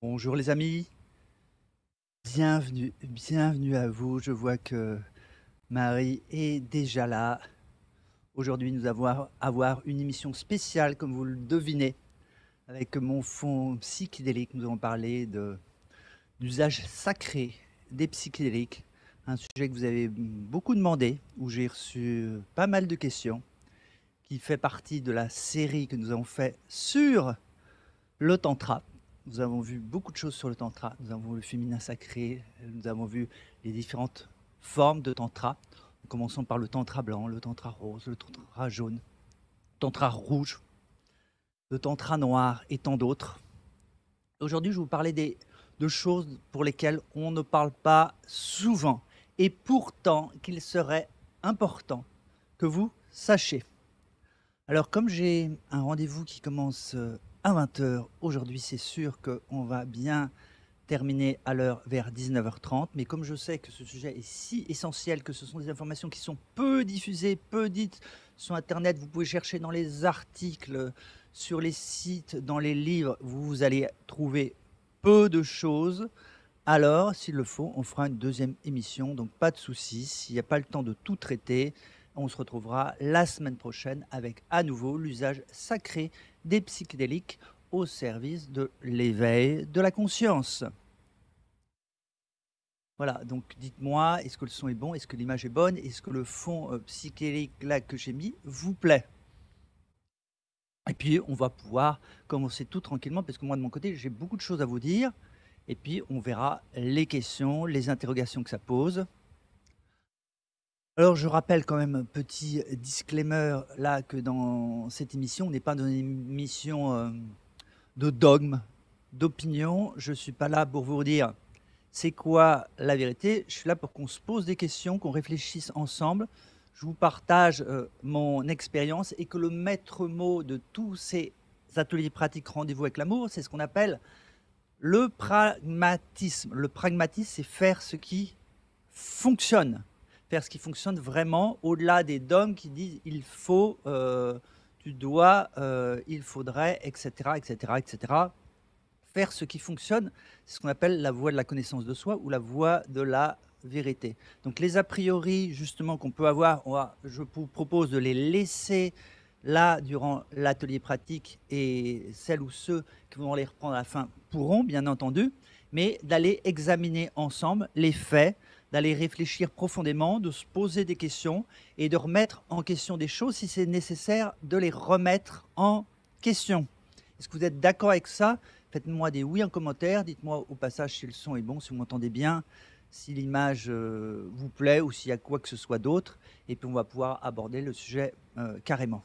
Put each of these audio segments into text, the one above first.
Bonjour les amis, bienvenue, bienvenue à vous. Je vois que Marie est déjà là. Aujourd'hui, nous allons avoir une émission spéciale, comme vous le devinez, avec mon fonds psychédélique. Nous allons parler de l'usage sacré des psychédéliques, un sujet que vous avez beaucoup demandé, où j'ai reçu pas mal de questions, qui fait partie de la série que nous avons fait sur le Tantra, nous avons vu beaucoup de choses sur le tantra. Nous avons vu le féminin sacré, nous avons vu les différentes formes de tantra. Commençons par le tantra blanc, le tantra rose, le tantra jaune, le tantra rouge, le tantra noir et tant d'autres. Aujourd'hui, je vais vous parler des, de choses pour lesquelles on ne parle pas souvent et pourtant qu'il serait important que vous sachiez. Alors comme j'ai un rendez-vous qui commence euh, à 20h. Aujourd'hui, c'est sûr qu'on va bien terminer à l'heure vers 19h30. Mais comme je sais que ce sujet est si essentiel, que ce sont des informations qui sont peu diffusées, peu dites sur Internet, vous pouvez chercher dans les articles, sur les sites, dans les livres, vous allez trouver peu de choses. Alors, s'il le faut, on fera une deuxième émission. Donc, pas de soucis, S'il n'y a pas le temps de tout traiter, on se retrouvera la semaine prochaine avec à nouveau l'usage sacré des psychédéliques au service de l'éveil de la conscience. Voilà, donc dites-moi, est-ce que le son est bon, est-ce que l'image est bonne, est-ce que le fond euh, psychédélique là que j'ai mis vous plaît Et puis on va pouvoir commencer tout tranquillement, parce que moi de mon côté j'ai beaucoup de choses à vous dire, et puis on verra les questions, les interrogations que ça pose. Alors je rappelle quand même un petit disclaimer là que dans cette émission, on n'est pas dans une émission euh, de dogme, d'opinion. Je ne suis pas là pour vous dire c'est quoi la vérité. Je suis là pour qu'on se pose des questions, qu'on réfléchisse ensemble. Je vous partage euh, mon expérience et que le maître mot de tous ces ateliers pratiques rendez-vous avec l'amour, c'est ce qu'on appelle le pragmatisme. Le pragmatisme, c'est faire ce qui fonctionne faire ce qui fonctionne vraiment, au-delà des dogmes qui disent il faut, euh, tu dois, euh, il faudrait, etc., etc., etc. Faire ce qui fonctionne, c'est ce qu'on appelle la voie de la connaissance de soi ou la voie de la vérité. Donc les a priori justement qu'on peut avoir, je vous propose de les laisser là durant l'atelier pratique et celles ou ceux qui vont les reprendre à la fin pourront bien entendu, mais d'aller examiner ensemble les faits, d'aller réfléchir profondément, de se poser des questions et de remettre en question des choses si c'est nécessaire, de les remettre en question. Est-ce que vous êtes d'accord avec ça Faites-moi des oui en commentaire, dites-moi au passage si le son est bon, si vous m'entendez bien, si l'image euh, vous plaît ou s'il y a quoi que ce soit d'autre, et puis on va pouvoir aborder le sujet euh, carrément.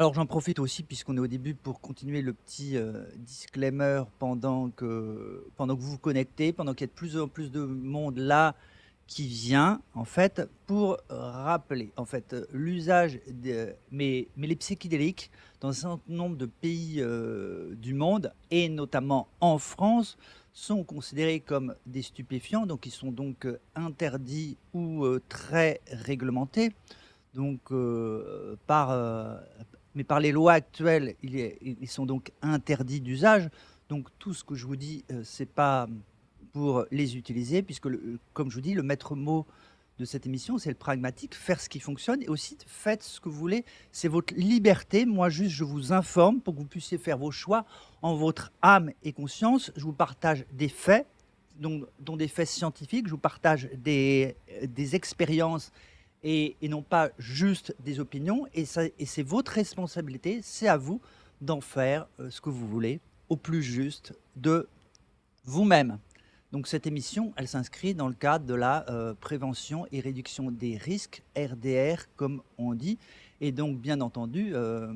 Alors j'en profite aussi puisqu'on est au début pour continuer le petit euh, disclaimer pendant que, pendant que vous vous connectez, pendant qu'il y a de plus en plus de monde là qui vient en fait pour rappeler en fait l'usage des mais, mais les psychédéliques dans un certain nombre de pays euh, du monde et notamment en France sont considérés comme des stupéfiants donc ils sont donc euh, interdits ou très réglementés donc par mais par les lois actuelles, ils sont donc interdits d'usage. Donc tout ce que je vous dis, ce euh, c'est pas pour les utiliser, puisque, euh, comme je vous dis, le maître mot de cette émission, c'est le pragmatique, faire ce qui fonctionne, et aussi faites ce que vous voulez, c'est votre liberté. Moi, juste, je vous informe pour que vous puissiez faire vos choix en votre âme et conscience. Je vous partage des faits, dont, dont des faits scientifiques, je vous partage des, euh, des expériences et, non pas juste des opinions. Et, et c'est votre responsabilité, c'est à vous d'en faire euh, ce que vous voulez au plus juste de vous-même. Donc cette émission, elle s'inscrit dans le cadre de la euh, prévention et réduction des risques, RDR comme on dit. Et donc bien entendu, euh,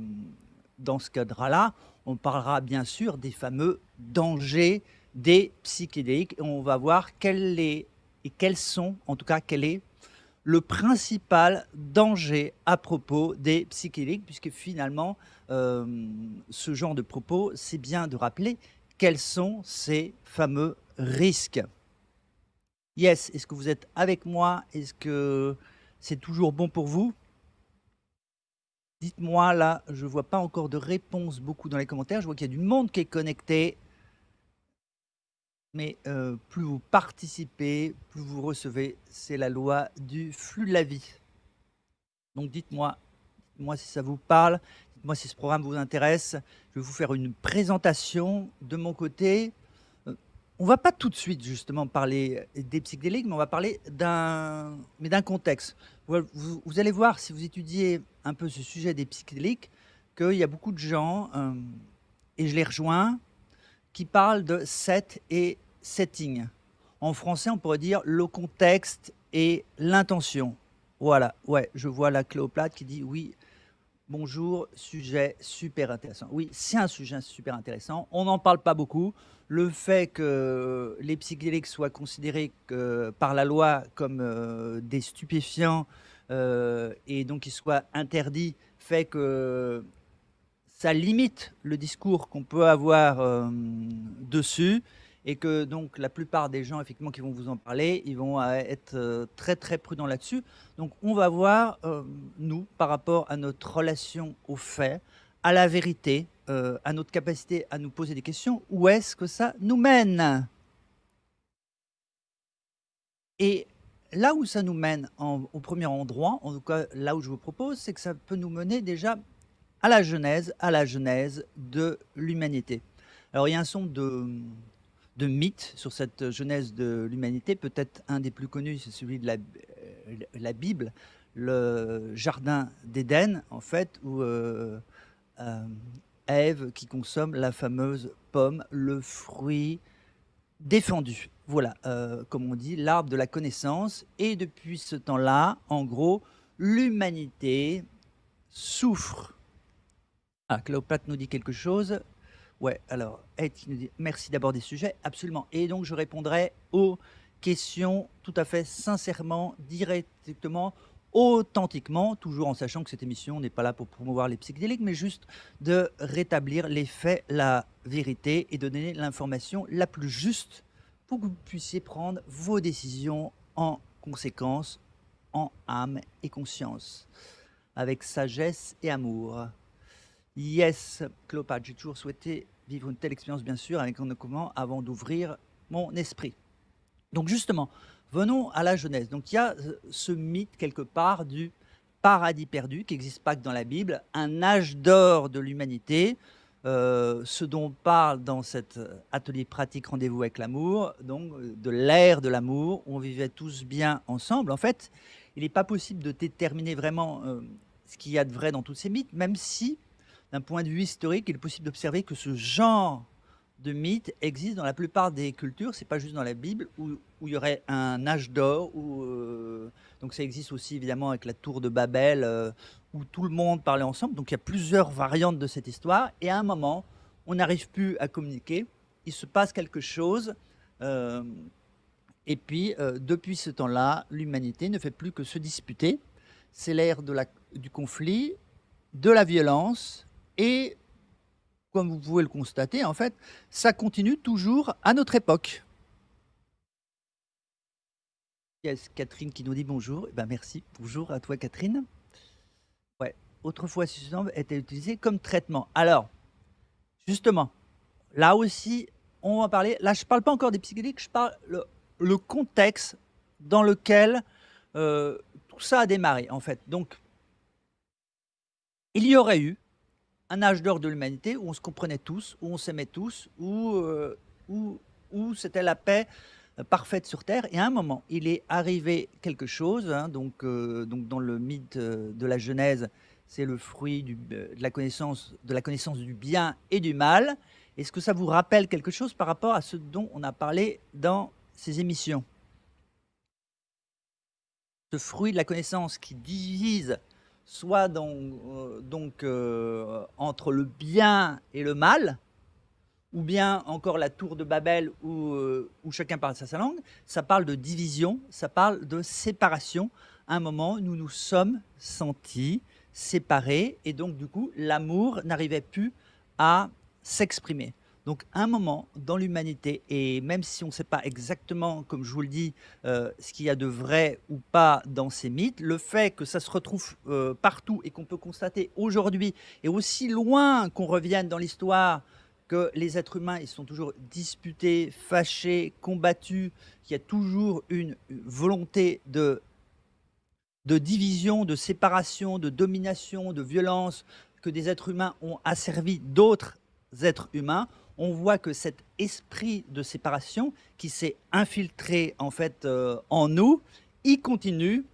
dans ce cadre-là, on parlera bien sûr des fameux dangers des psychédéliques et on va voir quels, sont, en tout cas, quel est le principal danger à propos des psychédéliques, puisque finalement, euh, ce genre de propos, c'est bien de rappeler quels sont ces fameux risques. Yes, est-ce que vous êtes avec moi Est-ce que c'est toujours bon pour vous Dites-moi là, je ne vois pas encore de réponse beaucoup dans les commentaires. Je vois qu'il y a du monde qui est connecté. Mais euh, plus vous participez, plus vous recevez. C'est la loi du flux de la vie. Donc dites-moi moi si ça vous parle, dites-moi si ce programme vous intéresse. Je vais vous faire une présentation de mon côté. Euh, on va pas tout de suite justement parler des psychédéliques, mais on va parler d'un mais d'un contexte. Vous, allez voir si vous étudiez un peu ce sujet des psychédéliques qu'il y a beaucoup de gens euh, et je les rejoins qui parlent de 7 et setting. En français, on pourrait dire le contexte et l'intention. Voilà, ouais, je vois la Cléoplate qui dit oui, bonjour, sujet super intéressant. Oui, c'est un sujet super intéressant. On n'en parle pas beaucoup. Le fait que les psychédéliques soient considérés par la loi comme euh, des stupéfiants euh, et donc qu'ils soient interdits fait que ça limite le discours qu'on peut avoir euh, dessus et que donc la plupart des gens effectivement qui vont vous en parler, ils vont euh, être euh, très très prudents là-dessus. Donc on va voir euh, nous par rapport à notre relation aux faits, à la vérité, à notre capacité à nous poser des questions, où est-ce que ça nous mène Et là où ça nous mène au premier endroit, en tout cas là où je vous propose, c'est que ça peut nous mener déjà à la genèse, à la genèse de l'humanité. Alors il y a un son de de mythes sur cette genèse euh, de l'humanité. Peut-être un des plus connus, c'est celui de la, euh, Bible, le jardin d'Éden, en fait, où euh, Ève qui consomme la fameuse pomme, le fruit défendu. Voilà, comme on dit, l'arbre de la connaissance. Et depuis ce temps-là, en gros, l'humanité souffre. Ah, Cléopâtre nous dit quelque chose. Ouais, alors, Ed merci d'abord des sujets, absolument. Et donc, je répondrai aux questions tout à fait sincèrement, directement, authentiquement, toujours en sachant que cette émission n'est pas là pour promouvoir les psychédéliques, mais juste de rétablir les faits, la vérité et donner l'information la plus juste pour que vous puissiez prendre vos décisions en conséquence, en âme et conscience, avec sagesse et amour. Yes, Clopat, j'ai toujours souhaité vivre une telle expérience, bien sûr, avec un document avant d'ouvrir mon esprit. Donc justement, venons à la Genèse. Donc il y a euh, ce mythe quelque part du paradis perdu qui n'existe pas que dans la Bible, un âge d'or de l'humanité, euh, ce dont on parle dans cet euh, atelier pratique Rendez-vous avec l'amour, donc de l'ère de l'amour, où on vivait tous bien ensemble. En fait, il n'est pas possible de déterminer vraiment ce qu'il y a de vrai dans tous ces mythes, même si d'un point de vue historique, il est possible d'observer que ce genre de mythe existe dans la plupart des cultures. C'est pas juste dans la Bible où, il y aurait un âge d'or. Euh, donc ça existe aussi évidemment avec la tour de Babel euh, où tout le monde parlait ensemble. Donc il y a plusieurs variantes de cette histoire. Et à un moment, on n'arrive plus à communiquer. Il se passe quelque chose. Euh, et puis depuis ce temps-là, l'humanité ne fait plus que se disputer. C'est l'ère du conflit, de la violence et comme vous pouvez le constater, en fait, ça continue toujours à notre époque. Yes, Catherine qui nous dit bonjour. Eh ben, merci. Bonjour à toi, Catherine. Ouais. Autrefois, ce nombre était utilisé comme traitement. Alors, justement, là aussi, on va parler. Là, je ne parle pas encore des psychédéliques, je parle le, contexte dans lequel euh, tout ça a démarré, en fait. Donc, il y aurait eu un âge d'or de l'humanité où on se comprenait tous, où on s'aimait tous, où, euh, où, où c'était la paix euh, parfaite sur Terre. Et à un moment, il est arrivé quelque chose. Hein, donc, euh, donc, dans le mythe de la Genèse, c'est le fruit de, la connaissance, de la connaissance du bien et du mal. Est-ce que ça vous rappelle quelque chose par rapport à ce dont on a parlé dans ces émissions Ce fruit de la connaissance qui divise soit euh, donc, euh, entre le bien et le mal, ou bien encore la tour de Babel où, euh, chacun parle sa, sa langue, ça parle de division, ça parle de séparation. À un moment, nous nous sommes sentis séparés et donc du coup, l'amour n'arrivait plus à s'exprimer. Donc, un moment dans l'humanité, et même si on ne sait pas exactement, comme je vous le dis, euh, ce qu'il y a de vrai ou pas dans ces mythes, le fait que ça se retrouve euh, partout et qu'on peut constater aujourd'hui, et aussi loin qu'on revienne dans l'histoire, que les êtres humains, ils sont toujours disputés, fâchés, combattus, qu'il y a toujours une volonté de, de division, de séparation, de domination, de violence, que des êtres humains ont asservi d'autres êtres humains on voit que cet esprit de séparation qui s'est infiltré en fait euh, en nous, il continue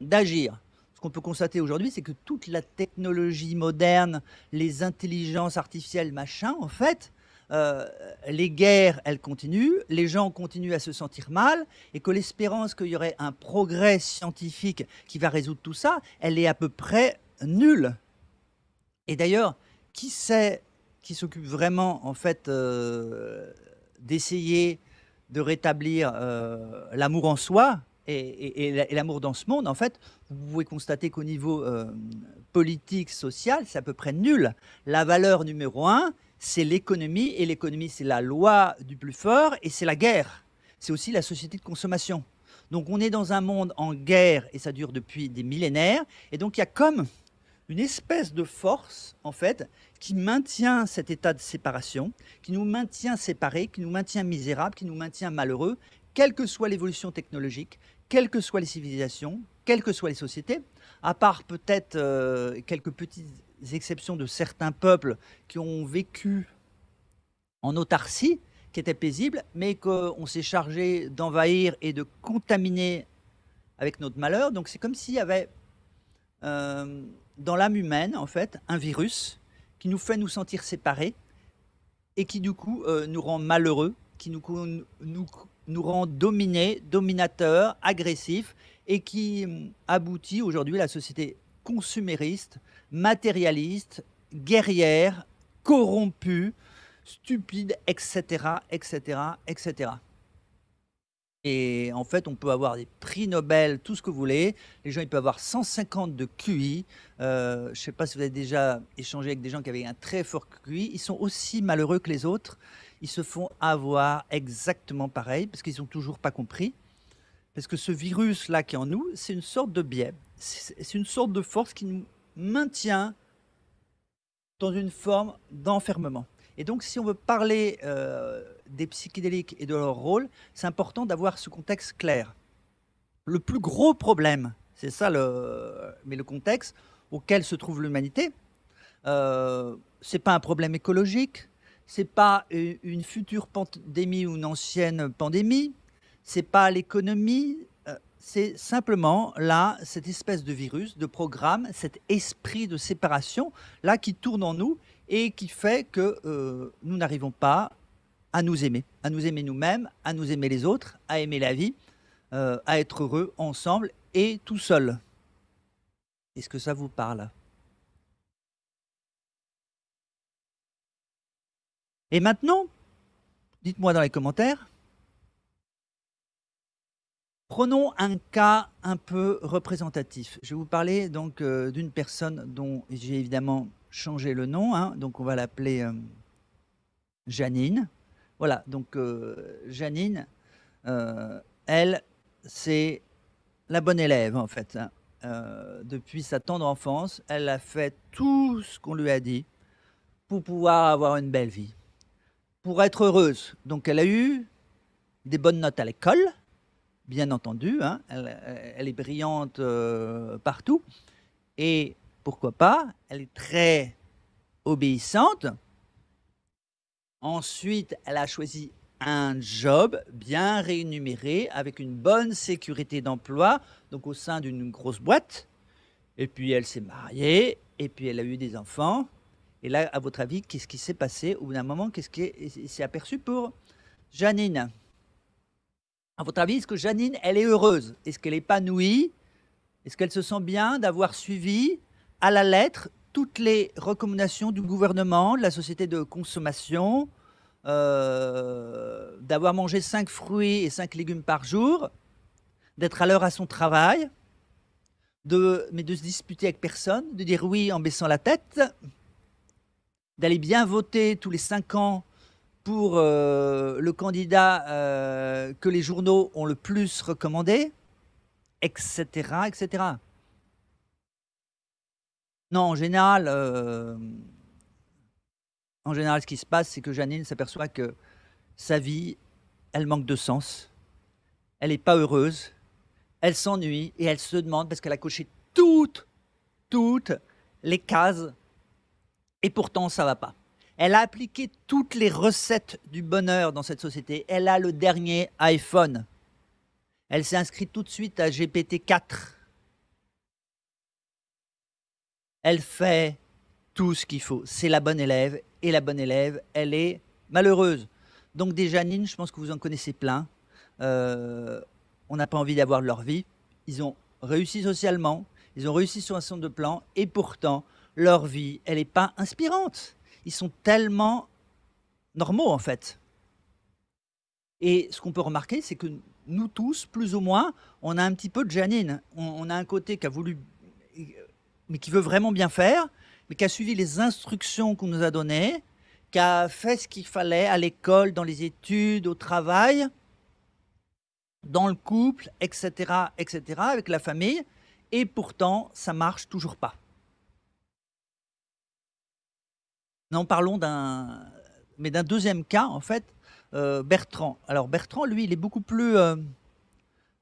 d'agir. Ce qu'on peut constater aujourd'hui, c'est que toute la technologie moderne, les intelligences artificielles, machin, en fait, euh, les guerres, elles continuent, les gens continuent à se sentir mal, et que l'espérance qu'il y aurait un progrès scientifique qui va résoudre tout ça, elle est à peu près nulle. Et d'ailleurs, qui sait qui s'occupe vraiment en fait euh, d'essayer de rétablir euh, l'amour en soi et, l'amour dans ce monde, en fait, vous pouvez constater qu'au niveau euh, politique, social, c'est à peu près nul. La valeur numéro un, c'est l'économie, et l'économie, c'est la loi du plus fort, et c'est la guerre. C'est aussi la société de consommation. Donc on est dans un monde en guerre, et ça dure depuis des millénaires, et donc il y a comme une espèce de force, en fait, qui maintient cet état de séparation, qui nous maintient séparés, qui nous maintient misérables, qui nous maintient malheureux, quelle que soit l'évolution technologique, quelles que soient les civilisations, quelles que soient les sociétés, à part peut-être euh, quelques petites exceptions de certains peuples qui ont vécu en autarcie, qui étaient paisibles, mais qu'on s'est chargé d'envahir et de contaminer avec notre malheur. Donc c'est comme s'il y avait... Euh, dans l'âme humaine, en fait, un virus qui nous fait nous sentir séparés et qui, du coup, euh, nous rend malheureux, qui nous, nous, nous rend dominés, dominateurs, agressifs et qui hum, aboutit aujourd'hui à la société consumériste, matérialiste, guerrière, corrompue, stupide, etc., etc., etc. Et en fait, on peut avoir des prix Nobel, tout ce que vous voulez. Les gens, ils peuvent avoir 150 de QI. Euh, je ne sais pas si vous avez déjà échangé avec des gens qui avaient un très fort QI. Ils sont aussi malheureux que les autres. Ils se font avoir exactement pareil parce qu'ils n'ont toujours pas compris. Parce que ce virus-là qui est en nous, c'est une sorte de biais. C'est une sorte de force qui nous maintient dans une forme d'enfermement. Et donc, si on veut parler... Euh, des psychédéliques et de leur rôle, c'est important d'avoir ce contexte clair. Le plus gros problème, c'est ça le, mais le contexte auquel se trouve l'humanité, euh, Ce n'est pas un problème écologique, ce n'est pas une future pandémie ou une ancienne pandémie, c'est pas l'économie, euh, c'est simplement là cette espèce de virus, de programme, cet esprit de séparation là qui tourne en nous et qui fait que euh, nous n'arrivons pas à nous aimer, à nous aimer nous-mêmes, à nous aimer les autres, à aimer la vie, euh, à être heureux ensemble et tout seul. Est-ce que ça vous parle Et maintenant, dites-moi dans les commentaires, prenons un cas un peu représentatif. Je vais vous parler donc euh, d'une personne dont j'ai évidemment changé le nom, hein. donc on va l'appeler euh, Janine. Voilà, donc euh, Janine, euh, elle, c'est la bonne élève en fait. Hein. Euh, depuis sa tendre enfance, elle a fait tout ce qu'on lui a dit pour pouvoir avoir une belle vie, pour être heureuse. Donc elle a eu des bonnes notes à l'école, bien entendu, hein. elle, est brillante partout, et pourquoi pas, elle est très obéissante, Ensuite, elle a choisi un job bien rémunéré avec une bonne sécurité d'emploi, donc au sein d'une grosse boîte. Et puis elle s'est mariée, et puis elle a eu des enfants. Et là, à votre avis, qu'est-ce qui s'est passé Au bout d'un moment, qu'est-ce qui s'est aperçu pour Janine À votre avis, est-ce que Janine, elle est heureuse Est-ce qu'elle est épanouie Est-ce qu'elle se sent bien d'avoir suivi à la lettre toutes les recommandations du gouvernement, de la société de consommation, euh, d'avoir mangé cinq fruits et cinq légumes par jour, d'être à l'heure à son travail, de, mais de se disputer avec personne, de dire oui en baissant la tête, d'aller bien voter tous les cinq ans pour euh, le candidat euh, que les journaux ont le plus recommandé, etc. etc. Non, en général, euh, en général, ce qui se passe, c'est que Janine s'aperçoit que sa vie, elle manque de sens. Elle n'est pas heureuse. Elle s'ennuie et elle se demande, parce qu'elle a coché toutes, toutes les cases, et pourtant ça va pas. Elle a appliqué toutes les recettes du bonheur dans cette société. Elle a le dernier iPhone. Elle s'est inscrite tout de suite à GPT-4 elle fait tout ce qu'il faut. C'est la bonne élève et la bonne élève, elle est malheureuse. Donc des Janines, je pense que vous en connaissez plein. Euh, on n'a pas envie d'avoir leur vie. Ils ont réussi socialement, ils ont réussi sur un certain de plan, et pourtant leur vie, elle n'est pas inspirante. Ils sont tellement normaux en fait. Et ce qu'on peut remarquer, c'est que nous tous, plus ou moins, on a un petit peu de Janine. on a un côté qui a voulu mais qui veut vraiment bien faire, mais qui a suivi les instructions qu'on nous a données, qui a fait ce qu'il fallait à l'école, dans les études, au travail, dans le couple, etc., etc., avec la famille, et pourtant, ça marche toujours pas. Non, parlons d'un, mais d'un deuxième cas en fait, euh, Bertrand. Alors Bertrand, lui, il est beaucoup plus euh,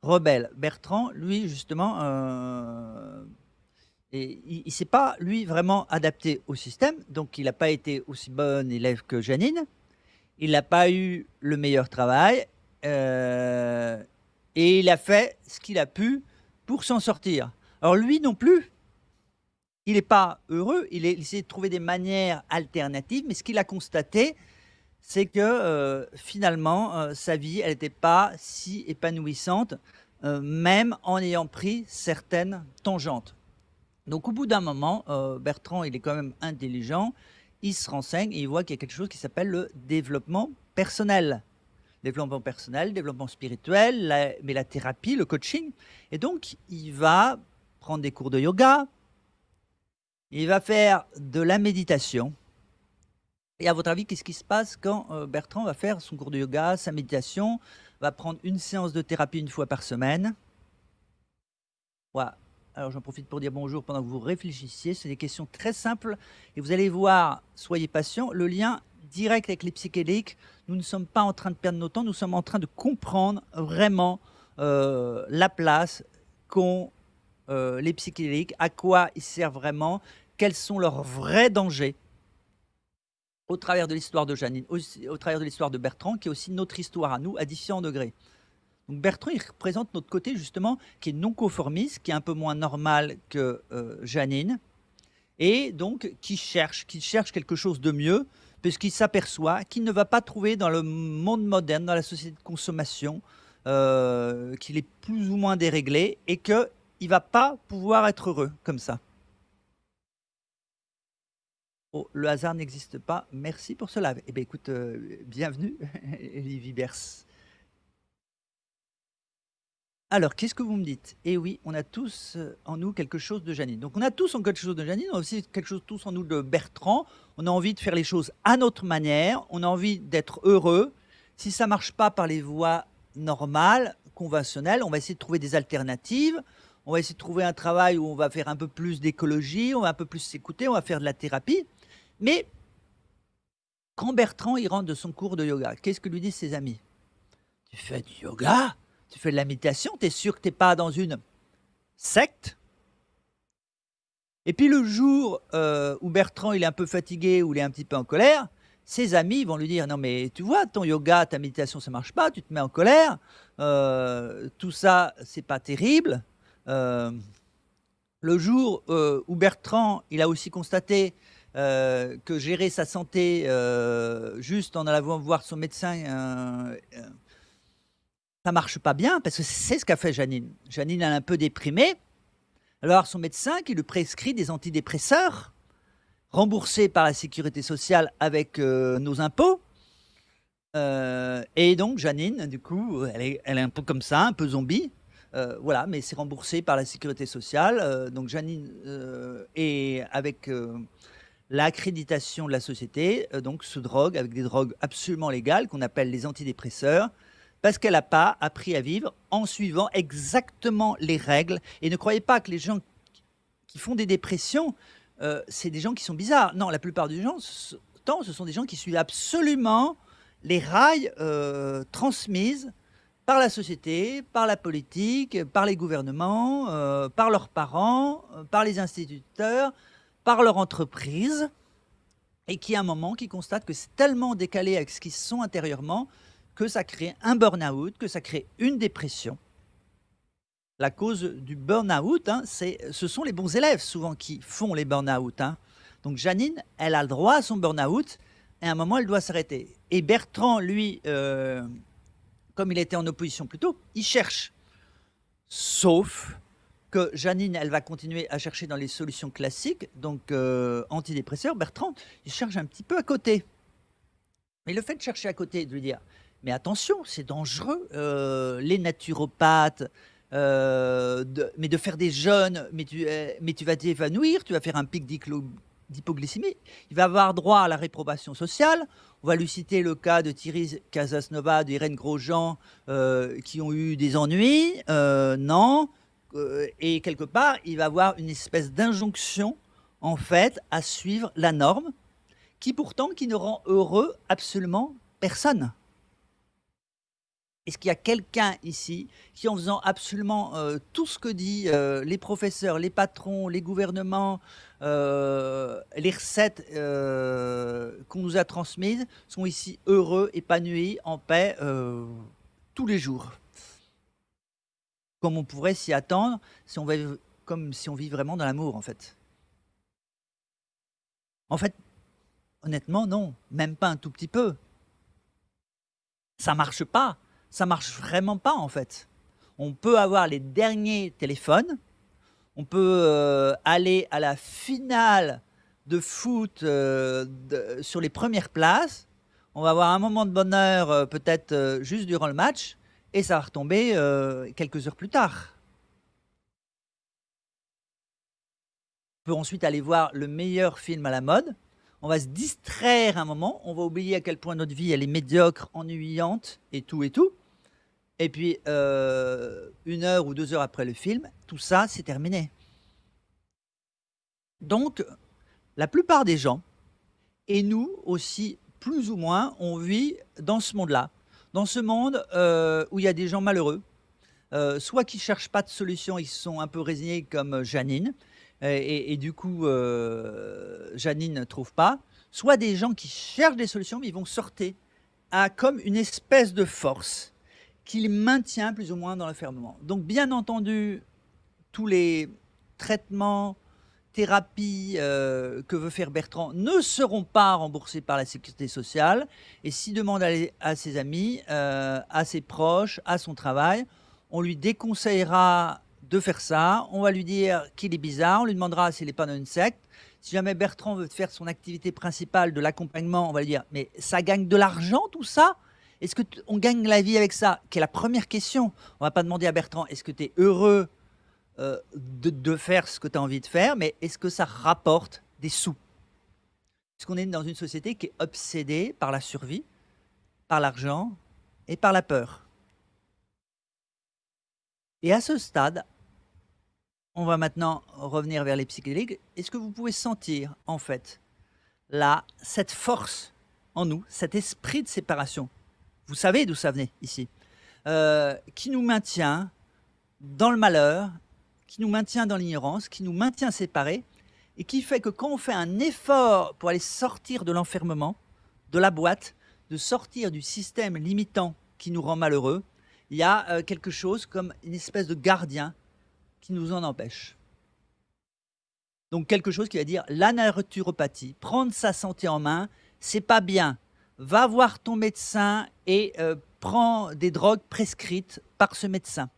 rebelle. Bertrand, lui, justement, euh, il ne s'est pas, lui, vraiment adapté au système. Donc, il n'a pas été aussi bon élève que Janine. Il n'a pas eu le meilleur travail. Euh, et il a fait ce qu'il a pu pour s'en sortir. Alors, lui non plus, il n'est pas heureux. Il, il de trouver des manières alternatives. Mais ce qu'il a constaté, c'est que euh, finalement, euh, sa vie, elle n'était pas si épanouissante, même en ayant pris certaines tangentes. Donc au bout d'un moment, euh, Bertrand, il est quand même intelligent, il se renseigne et il voit qu'il y a quelque chose qui s'appelle le développement personnel. Développement personnel, développement spirituel, mais la thérapie, le coaching. Et donc, il va prendre des cours de yoga, il va faire de la méditation. Et à votre avis, qu'est-ce qui se passe quand euh, Bertrand va faire son cours de yoga, sa méditation, va prendre une séance de thérapie une fois par semaine alors j'en profite pour dire bonjour pendant que vous réfléchissiez. C'est des questions très simples et vous allez voir, soyez patients, le lien direct avec les psychédéliques. Nous ne sommes pas en train de perdre nos temps, nous sommes en train de comprendre vraiment euh, la place qu'ont euh, les psychédéliques, à quoi ils servent vraiment, quels sont leurs vrais dangers au travers de l'histoire de Janine, au travers de l'histoire de Bertrand, qui est aussi notre histoire à nous, à différents degrés. Bertrand, il représente notre côté justement qui est non conformiste, qui est un peu moins normal que euh, Janine, et donc qui cherche, qui cherche quelque chose de mieux, puisqu'il s'aperçoit qu'il ne va pas trouver dans le monde moderne, dans la société de consommation, euh, qu'il est plus ou moins déréglé et qu'il ne va pas pouvoir être heureux comme ça. Oh, le hasard n'existe pas. Merci pour cela. Eh bien, écoute, euh, bienvenue, Livy Bers. Alors, qu'est-ce que vous me dites? Eh oui, on a tous, euh, en nous quelque chose de Janine. Donc on a tous en quelque chose de Janine, on a aussi quelque chose tous en nous de Bertrand. On a envie de faire les choses à notre manière, on a envie d'être heureux. Si ça ne marche pas par les voies normales, conventionnelles, on va essayer de trouver des alternatives. On va essayer de trouver un travail où on va faire un peu plus d'écologie, on va un peu plus s'écouter, on va faire de la thérapie. Mais quand Bertrand, y rentre de son cours de yoga, qu'est-ce que lui disent ses amis? «Tu fais du yoga? tu fais de la méditation, tu es sûr que tu n'es pas dans une secte. Et puis le jour euh, où Bertrand il est un peu fatigué, ou il est un petit peu en colère, ses amis vont lui dire non mais tu vois ton yoga, ta méditation ça marche pas, tu te mets en colère, euh, tout ça c'est pas terrible. Euh, le jour où Bertrand il a aussi constaté que gérer sa santé juste en allant voir son médecin ça marche pas bien parce que c'est ce qu'a fait Janine. Janine, elle est un peu déprimée. Alors, son médecin qui lui prescrit des antidépresseurs remboursés par la sécurité sociale avec euh, nos impôts. Euh, et donc, Janine, du coup, elle est, un peu comme ça, un peu zombie. Euh, voilà, mais c'est remboursé par la sécurité sociale. donc, Janine est avec l'accréditation de la société, donc sous drogue avec des drogues absolument légales qu'on appelle les antidépresseurs parce qu'elle n'a pas appris à vivre en suivant exactement les règles. Et ne croyez pas que les gens qui font des dépressions, euh, c'est des gens qui sont bizarres. Non, la plupart du gens, ce, ce sont des gens qui suivent absolument les rails euh, transmises par la société, par la politique, par les gouvernements, euh, par leurs parents, euh, par les instituteurs, par leur entreprise, et qui à un moment qui constatent que c'est tellement décalé avec ce qu'ils sont intérieurement que ça crée un burn-out, que ça crée une dépression. La cause du burn-out, hein, ce sont les bons élèves souvent qui font les burn-out. Hein. Donc Janine, elle a le droit à son burn-out et à un moment, elle doit s'arrêter. Et Bertrand, lui, euh, comme il était en opposition plus tôt, il cherche. Sauf que Janine, elle va continuer à chercher dans les solutions classiques, donc euh, antidépresseurs. Bertrand, il cherche un petit peu à côté. Mais le fait de chercher à côté, de lui dire mais attention, c'est dangereux. Euh, les naturopathes, euh, mais de faire des jeunes, euh, mais tu, vas t'évanouir, tu vas faire un pic d'hypoglycémie. Il va avoir droit à la réprobation sociale. On va lui citer le cas de Thierry Casasnova, d'Irène Grosjean, qui ont eu des ennuis. non. Et quelque part, il va avoir une espèce d'injonction, en fait, à suivre la norme, qui pourtant qui ne rend heureux absolument personne. Est-ce qu'il y a quelqu'un ici qui, en faisant absolument euh, tout ce que disent euh, les professeurs, les patrons, les gouvernements, euh, les recettes qu'on nous a transmises, sont ici heureux, épanouis, en paix tous les jours Comme on pourrait s'y attendre, comme si on vit vraiment dans l'amour, en fait. En fait, honnêtement, non, même pas un tout petit peu. Ça marche pas ça marche vraiment pas en fait. On peut avoir les derniers téléphones, on peut euh, aller à la finale de foot euh, sur les premières places, on va avoir un moment de bonheur euh, peut-être juste durant le match, et ça va retomber quelques heures plus tard. On peut ensuite aller voir le meilleur film à la mode, on va se distraire un moment, on va oublier à quel point notre vie elle est médiocre, ennuyante et tout et tout. Et puis, euh, une heure ou deux heures après le film, tout ça, c'est terminé. Donc, la plupart des gens, et nous aussi, plus ou moins, on vit dans ce monde-là. Dans ce monde euh, où il y a des gens malheureux, euh, soit qui ne cherchent pas de solution, ils sont un peu résignés comme Janine, et, du coup, Janine ne trouve pas, soit des gens qui cherchent des solutions, mais ils vont sortir à hein, comme une espèce de force qu'il maintient plus ou moins dans l'enfermement. Donc bien entendu, tous les traitements, thérapies euh, que veut faire Bertrand ne seront pas remboursés par la sécurité sociale. Et s'il demande à, ses amis, euh, à ses proches, à son travail, on lui déconseillera de faire ça. On va lui dire qu'il est bizarre. On lui demandera s'il n'est pas dans une secte. Si jamais Bertrand veut faire son activité principale de l'accompagnement, on va lui dire Mais ça gagne de l'argent tout ça est-ce que gagne la vie avec ça Qui est la première question. On va pas demander à Bertrand, est-ce que tu es heureux euh, de, de, faire ce que tu as envie de faire, mais est-ce que ça rapporte des sous Parce qu'on est dans une société qui est obsédée par la survie, par l'argent et par la peur. Et à ce stade, on va maintenant revenir vers les psychédéliques. Est-ce que vous pouvez sentir, en fait, là, cette force en nous, cet esprit de séparation vous savez d'où ça venait ici, euh, qui nous maintient dans le malheur, qui nous maintient dans l'ignorance, qui nous maintient séparés, et qui fait que quand on fait un effort pour aller sortir de l'enfermement, de la boîte, de sortir du système limitant qui nous rend malheureux, il y a euh, quelque chose comme une espèce de gardien qui nous en empêche. Donc quelque chose qui va dire la naturopathie, prendre sa santé en main, c'est pas bien, va voir ton médecin et euh, prends des drogues prescrites par ce médecin.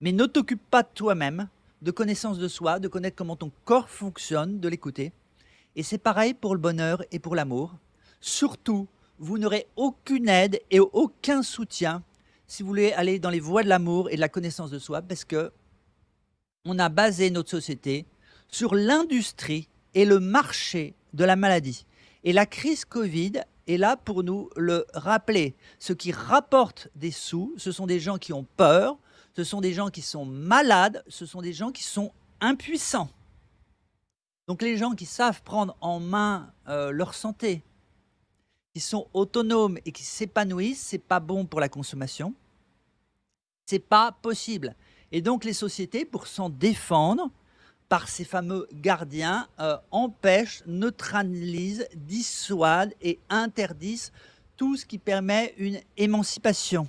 Mais ne t'occupe pas de toi-même, de connaissance de soi, de connaître comment ton corps fonctionne, de l'écouter. Et c'est pareil pour le bonheur et pour l'amour. Surtout, vous n'aurez aucune aide et aucun soutien si vous voulez aller dans les voies de l'amour et de la connaissance de soi, parce que on a basé notre société sur l'industrie et le marché de la maladie. Et la crise Covid est là pour nous le rappeler. Ceux qui rapportent des sous, ce sont des gens qui ont peur, ce sont des gens qui sont malades, ce sont des gens qui sont impuissants. Donc les gens qui savent prendre en main euh, leur santé, qui sont autonomes et qui s'épanouissent, c'est pas bon pour la consommation. C'est pas possible. Et donc les sociétés, pour s'en défendre, par ces fameux gardiens empêche, empêchent, neutralisent, dissuadent et interdisent tout ce qui permet une émancipation.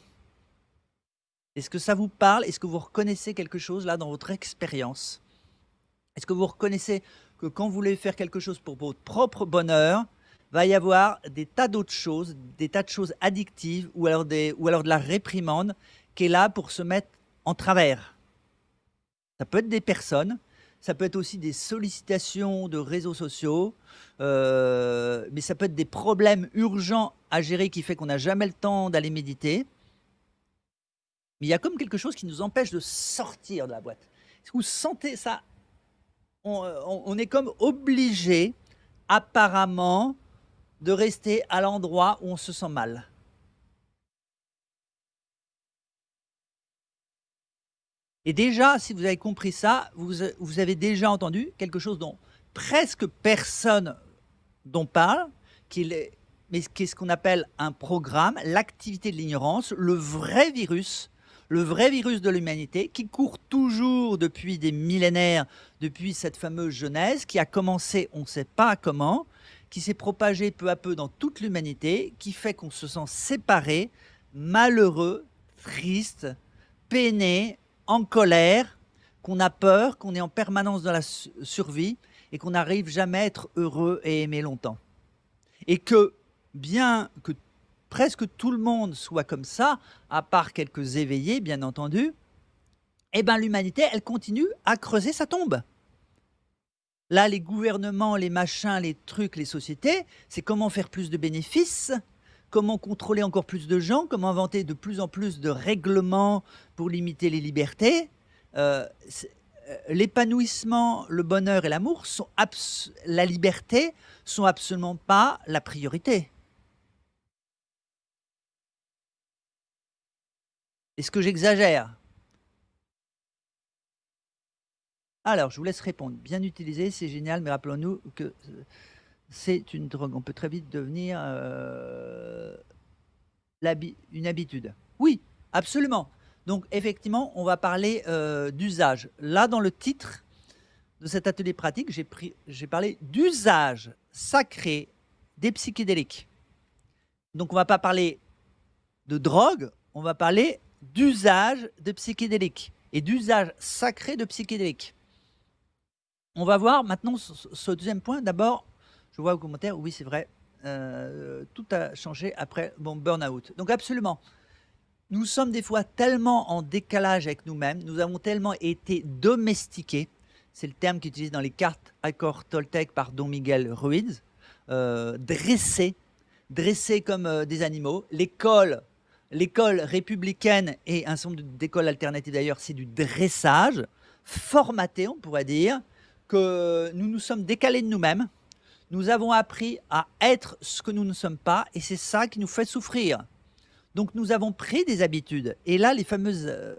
Est-ce que ça vous parle Est-ce que vous reconnaissez quelque chose là dans votre expérience Est-ce que vous reconnaissez que quand vous voulez faire quelque chose pour votre propre bonheur, va y avoir des tas d'autres choses, des tas de choses addictives ou alors, ou alors de la réprimande qui est là pour se mettre en travers Ça peut être des personnes, ça peut être aussi des sollicitations de réseaux sociaux, euh, mais ça peut être des problèmes urgents à gérer qui fait qu'on n'a jamais le temps d'aller méditer. Mais il y a comme quelque chose qui nous empêche de sortir de la boîte. Vous sentez ça on est comme obligé, apparemment, de rester à l'endroit où on se sent mal. Et déjà, si vous avez compris ça, vous, avez déjà entendu quelque chose dont presque personne n'en parle, qui est, mais qui est ce qu'on appelle un programme, l'activité de l'ignorance, le vrai virus, le vrai virus de l'humanité qui court toujours depuis des millénaires, depuis cette fameuse Genèse qui a commencé on ne sait pas comment, qui s'est propagé peu à peu dans toute l'humanité, qui fait qu'on se sent séparé, malheureux, triste, peiné, en colère, qu'on a peur, qu'on est en permanence dans la survie et qu'on n'arrive jamais à être heureux et aimé longtemps. Et que, bien que presque tout le monde soit comme ça, à part quelques éveillés, bien entendu, eh ben, l'humanité, elle continue à creuser sa tombe. Là, les gouvernements, les machins, les trucs, les sociétés, c'est comment faire plus de bénéfices comment contrôler encore plus de gens, comment inventer de plus en plus de règlements pour limiter les libertés. Euh, euh, l'épanouissement, le bonheur et l'amour, sont la liberté, sont absolument pas la priorité. Est-ce que j'exagère Alors, je vous laisse répondre. Bien utilisé, c'est génial, mais rappelons-nous que... Euh, c'est une drogue. On peut très vite devenir euh, une habitude. Oui, absolument. Donc effectivement, on va parler euh, d'usage. Là, dans le titre de cet atelier pratique, j'ai parlé d'usage sacré des psychédéliques. Donc on ne va pas parler de drogue, on va parler d'usage de psychédéliques et d'usage sacré de psychédéliques. On va voir maintenant ce deuxième point. D'abord, je vois au commentaires, oui, c'est vrai. Euh, tout a changé après mon burn-out. Donc absolument, nous sommes des fois tellement en décalage avec nous-mêmes, nous avons tellement été domestiqués, c'est le terme utilisé dans les cartes Accord Toltec par Don Miguel Ruiz, euh, dressés, dressés comme euh, des animaux. L'école, l'école républicaine et un certain nombre d'écoles alternatives d'ailleurs, c'est du dressage formaté, on pourrait dire, que nous nous sommes décalés de nous-mêmes nous avons appris à être ce que nous ne sommes pas et c'est ça qui nous fait souffrir. Donc nous avons pris des habitudes. Et là, les fameuses euh,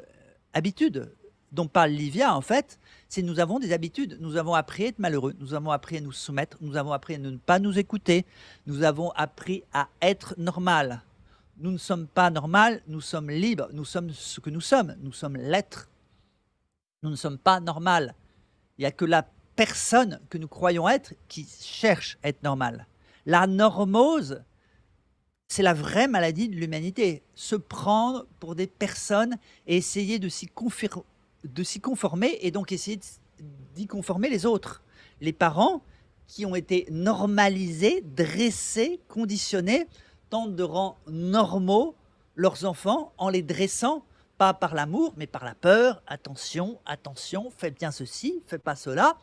habitudes dont parle Livia, en fait, c'est nous avons des habitudes. Nous avons appris à être malheureux, nous avons appris à nous soumettre, nous avons appris à ne pas nous écouter, nous avons appris à être normal. Nous ne sommes pas normal, nous sommes libres, nous sommes ce que nous sommes, nous sommes l'être. Nous ne sommes pas normal. Il n'y a que la personne que nous croyons être qui cherche à être normal. La normose, c'est la vraie maladie de l'humanité. Se prendre pour des personnes et essayer de s'y conformer et donc essayer d'y conformer les autres. Les parents qui ont été normalisés, dressés, conditionnés, tentent de rendre normaux leurs enfants en les dressant, pas par l'amour, mais par la peur. Attention, attention, fais bien ceci, fais pas cela.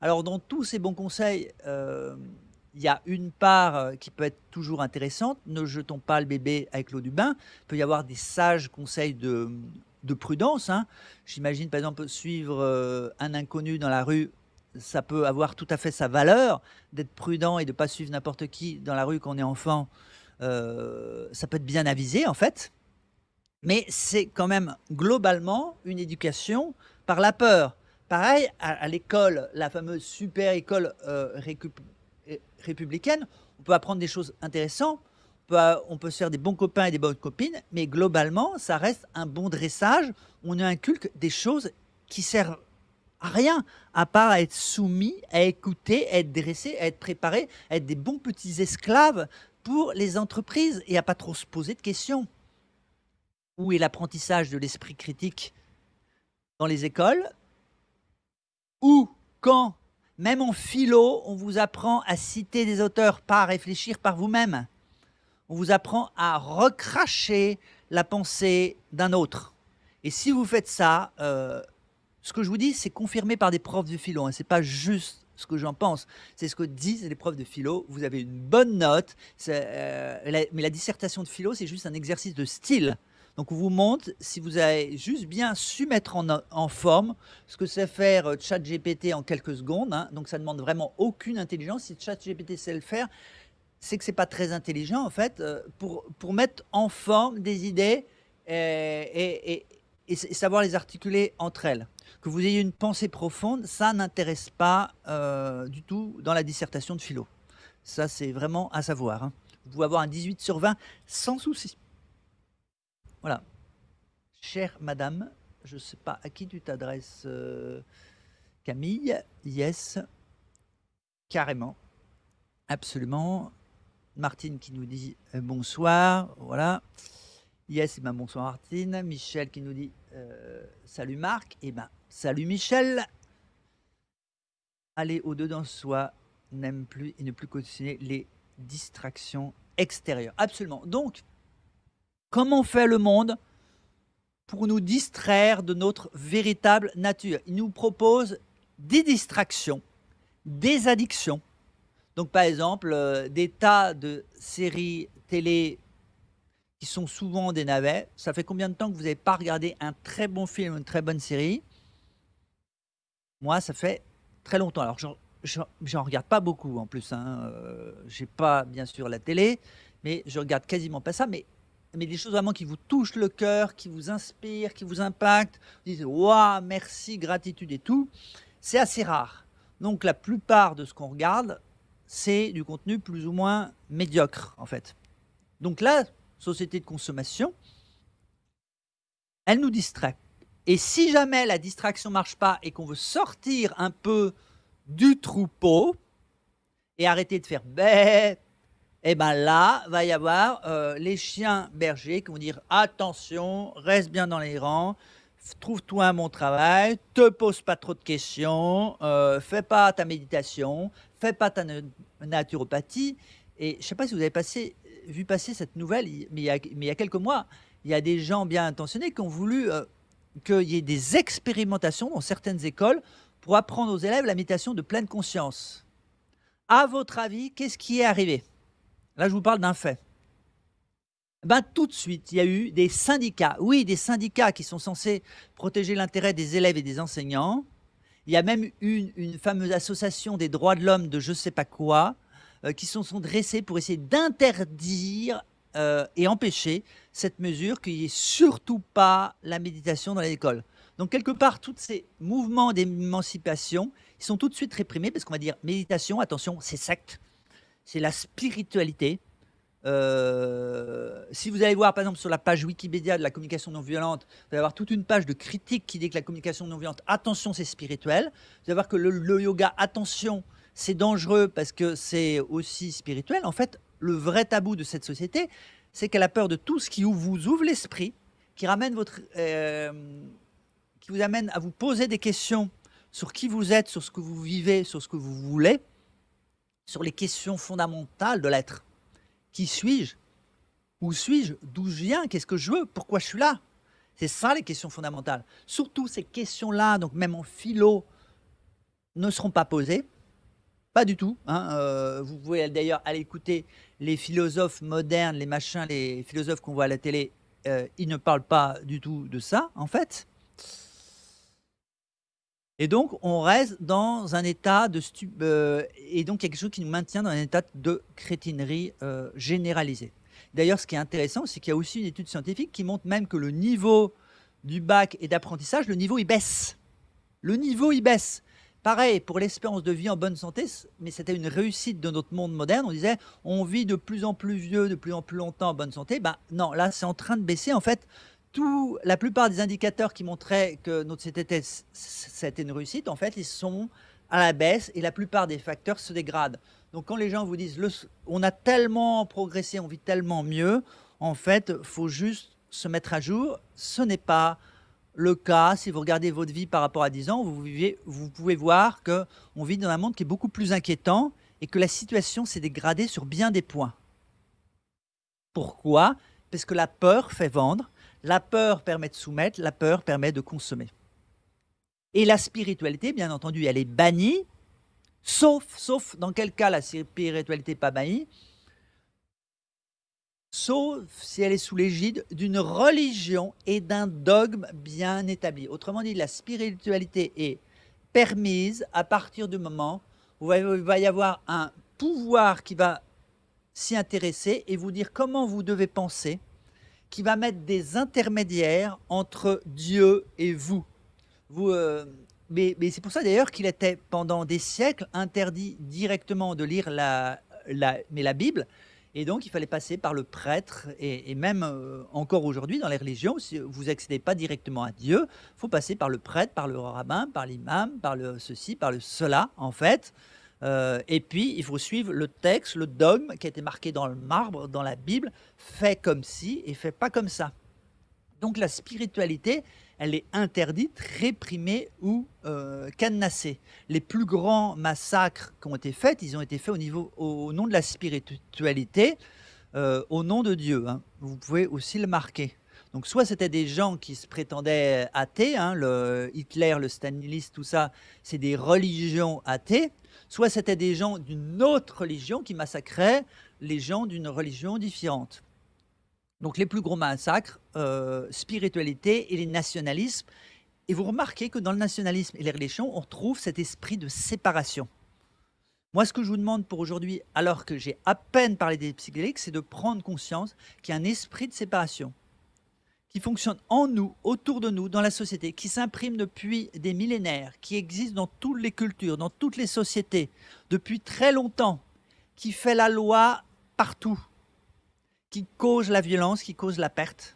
Alors, dans tous ces bons conseils, euh, il y a une part euh, qui peut être toujours intéressante. Ne jetons pas le bébé avec l'eau du bain. Il peut y avoir des sages conseils de, prudence. Hein. J'imagine, par exemple, suivre euh, un inconnu dans la rue, ça peut avoir tout à fait sa valeur. D'être prudent et de ne pas suivre n'importe qui dans la rue quand on est enfant, ça peut être bien avisé, en fait. Mais c'est quand même globalement une éducation par la peur. Pareil, à, l'école, la fameuse super école euh, euh, républicaine, on peut apprendre des choses intéressantes, euh, on peut, se faire des bons copains et des bonnes copines, mais globalement, ça reste un bon dressage. On inculque des choses qui servent à rien, à part à être soumis, à écouter, à être dressé, à être préparé, à être des bons petits esclaves pour les entreprises et à pas trop se poser de questions. Où est l'apprentissage de l'esprit critique dans les écoles où, quand. Même en philo, on vous apprend à citer des auteurs, pas à réfléchir par vous-même. On vous apprend à recracher la pensée d'un autre. Et si vous faites ça, euh, ce que je vous dis, c'est confirmé par des profs de philo. Hein. Ce n'est pas juste ce que j'en pense. C'est ce que disent les profs de philo. Vous avez une bonne note, euh, mais la dissertation de philo, c'est juste un exercice de style. Donc on vous montre si vous avez juste bien su mettre en, forme ce que c'est faire euh, ChatGPT en quelques secondes. Hein. Donc ça ne demande vraiment aucune intelligence. Si ChatGPT sait le faire, c'est que ce n'est pas très intelligent en fait euh, pour, pour mettre en forme des idées euh, et, savoir les articuler entre elles. Que vous ayez une pensée profonde, ça n'intéresse pas du tout dans la dissertation de philo. Ça, c'est vraiment à savoir. Hein. Vous pouvez avoir un 18 sur 20 sans souci. Voilà. Chère madame, je ne sais pas à qui tu t'adresses, euh, Camille. Yes, carrément, absolument. Martine qui nous dit euh, bonsoir, voilà. Yes, eh ben, bonsoir Martine. Michel qui nous dit euh, salut Marc, et eh ben salut Michel. allez au-dedans de soi, n'aime plus et ne plus cautionner les distractions extérieures. Absolument. Donc, Comment fait le monde pour nous distraire de notre véritable nature Il nous propose des distractions, des addictions. Donc par exemple, euh, des tas de séries télé qui sont souvent des navets. Ça fait combien de temps que vous n'avez pas regardé un très bon film, une très bonne série Moi, ça fait très longtemps. Alors, j'en regarde pas beaucoup en plus. Je hein, n'ai euh, J'ai pas, bien sûr, la télé, mais je regarde quasiment pas ça. Mais mais des choses vraiment qui vous touchent le cœur, qui vous inspirent, qui vous impactent. Vous dites waouh, merci, gratitude et tout. C'est assez rare. Donc la plupart de ce qu'on regarde, c'est du contenu plus ou moins médiocre en fait. Donc la société de consommation, elle nous distrait. Et si jamais la distraction marche pas et qu'on veut sortir un peu du troupeau et arrêter de faire bête, et eh bien là, va y avoir euh, les chiens bergers qui vont dire attention, reste bien dans les rangs, trouve-toi un bon travail, te pose pas trop de questions, euh, fais pas ta méditation, fais pas ta naturopathie. Et je sais pas si vous avez vu passer cette nouvelle, mais il, y a, quelques mois, il y a des gens bien intentionnés qui ont voulu euh, qu'il y ait des expérimentations dans certaines écoles pour apprendre aux élèves la méditation de pleine conscience. À votre avis, qu'est-ce qui est arrivé Là, je vous parle d'un fait. Ben, tout de suite, il y a eu des syndicats, oui, des syndicats qui sont censés protéger l'intérêt des élèves et des enseignants. Il y a même une, une fameuse association des droits de l'homme de je ne sais pas quoi, euh, qui se sont, dressés pour essayer d'interdire euh, et empêcher cette mesure qu'il n'y ait surtout pas la méditation dans les écoles. Donc, quelque part, tous ces mouvements d'émancipation, ils sont tout de suite réprimés parce qu'on va dire méditation, attention, c'est secte, c'est la spiritualité. Euh, si vous allez voir par exemple sur la page Wikipédia de la communication non violente, vous allez avoir toute une page de critiques qui dit que la communication non violente, attention, c'est spirituel. Vous allez voir que le, yoga, attention, c'est dangereux parce que c'est aussi spirituel. En fait, le vrai tabou de cette société, c'est qu'elle a peur de tout ce qui vous ouvre l'esprit, qui euh, qui vous amène à vous poser des questions sur qui vous êtes, sur ce que vous vivez, sur ce que vous voulez sur les questions fondamentales de l'être. Qui suis-je Où suis-je D'où je viens Qu'est-ce que je veux Pourquoi je suis là C'est ça les questions fondamentales. Surtout ces questions-là, donc même en philo, ne seront pas posées. Pas du tout. Hein, euh, vous pouvez d'ailleurs aller écouter les philosophes modernes, les machins, les philosophes qu'on voit à la télé. Euh, ils ne parlent pas du tout de ça, en fait. Et donc, on reste dans un état de stu euh, et donc quelque chose qui nous maintient dans un état de crétinerie euh, généralisée. D'ailleurs, ce qui est intéressant, c'est qu'il y a aussi une étude scientifique qui montre même que le niveau du bac et d'apprentissage, le niveau il baisse. Le niveau il baisse. Pareil pour l'espérance de vie en bonne santé, mais c'était une réussite de notre monde moderne. On disait, on vit de plus en plus vieux, de plus en plus longtemps en bonne santé. Ben non, là, c'est en train de baisser. En fait, tout, la plupart des indicateurs qui montraient que notre CTT, c'était une réussite, en fait, ils sont à la baisse et la plupart des facteurs se dégradent. Donc quand les gens vous disent on a tellement progressé, on vit tellement mieux, en fait, faut juste se mettre à jour. Ce n'est pas le cas si vous regardez votre vie par rapport à 10 ans, vous, vous pouvez voir que on vit dans un monde qui est beaucoup plus inquiétant et que la situation s'est dégradée sur bien des points. Pourquoi Parce que la peur fait vendre, la peur permet de soumettre, la peur permet de consommer. Et la spiritualité, bien entendu, elle est bannie, sauf, sauf dans quel cas la spiritualité n'est pas bannie, sauf si elle est sous l'égide d'une religion et d'un dogme bien établi. Autrement dit, la spiritualité est permise à partir du moment où il va y avoir un pouvoir qui va s'y intéresser et vous dire comment vous devez penser qui va mettre des intermédiaires entre Dieu et vous. vous euh, mais, c'est pour ça d'ailleurs qu'il était pendant des siècles interdit directement de lire la, mais la Bible. Et donc, il fallait passer par le prêtre. Et, même euh, encore aujourd'hui, dans les religions, si vous n'accédez pas directement à Dieu, il faut passer par le prêtre, par le rabbin, par l'imam, par le ceci, par le cela, en fait. Euh, et puis, il faut suivre le texte, le dogme qui a été marqué dans le marbre, dans la Bible, fait comme si et fait pas comme ça. Donc la spiritualité, elle est interdite, réprimée ou euh, cadenassée. Les plus grands massacres qui ont été faits, ils ont été faits au, niveau, au nom de la spiritualité, euh, au nom de Dieu. Hein. Vous pouvez aussi le marquer. Donc soit c'était des gens qui se prétendaient euh, athées, hein, le Hitler, le Staliniste, tout ça, c'est des religions athées, soit c'était des gens d'une autre religion qui massacraient les gens d'une religion différente. Donc les plus gros massacres, euh, spiritualité et les nationalismes. Et vous remarquez que dans le nationalisme et les religions, on retrouve cet esprit de séparation. Moi, ce que je vous demande pour aujourd'hui, alors que j'ai à peine parlé des psychédéliques, c'est de prendre conscience qu'il y a un esprit de séparation qui fonctionne en nous, autour de nous, dans la société, qui s'imprime depuis des millénaires, qui existe dans toutes les cultures, dans toutes les sociétés, depuis très longtemps, qui fait la loi partout, qui cause la violence, qui cause la perte.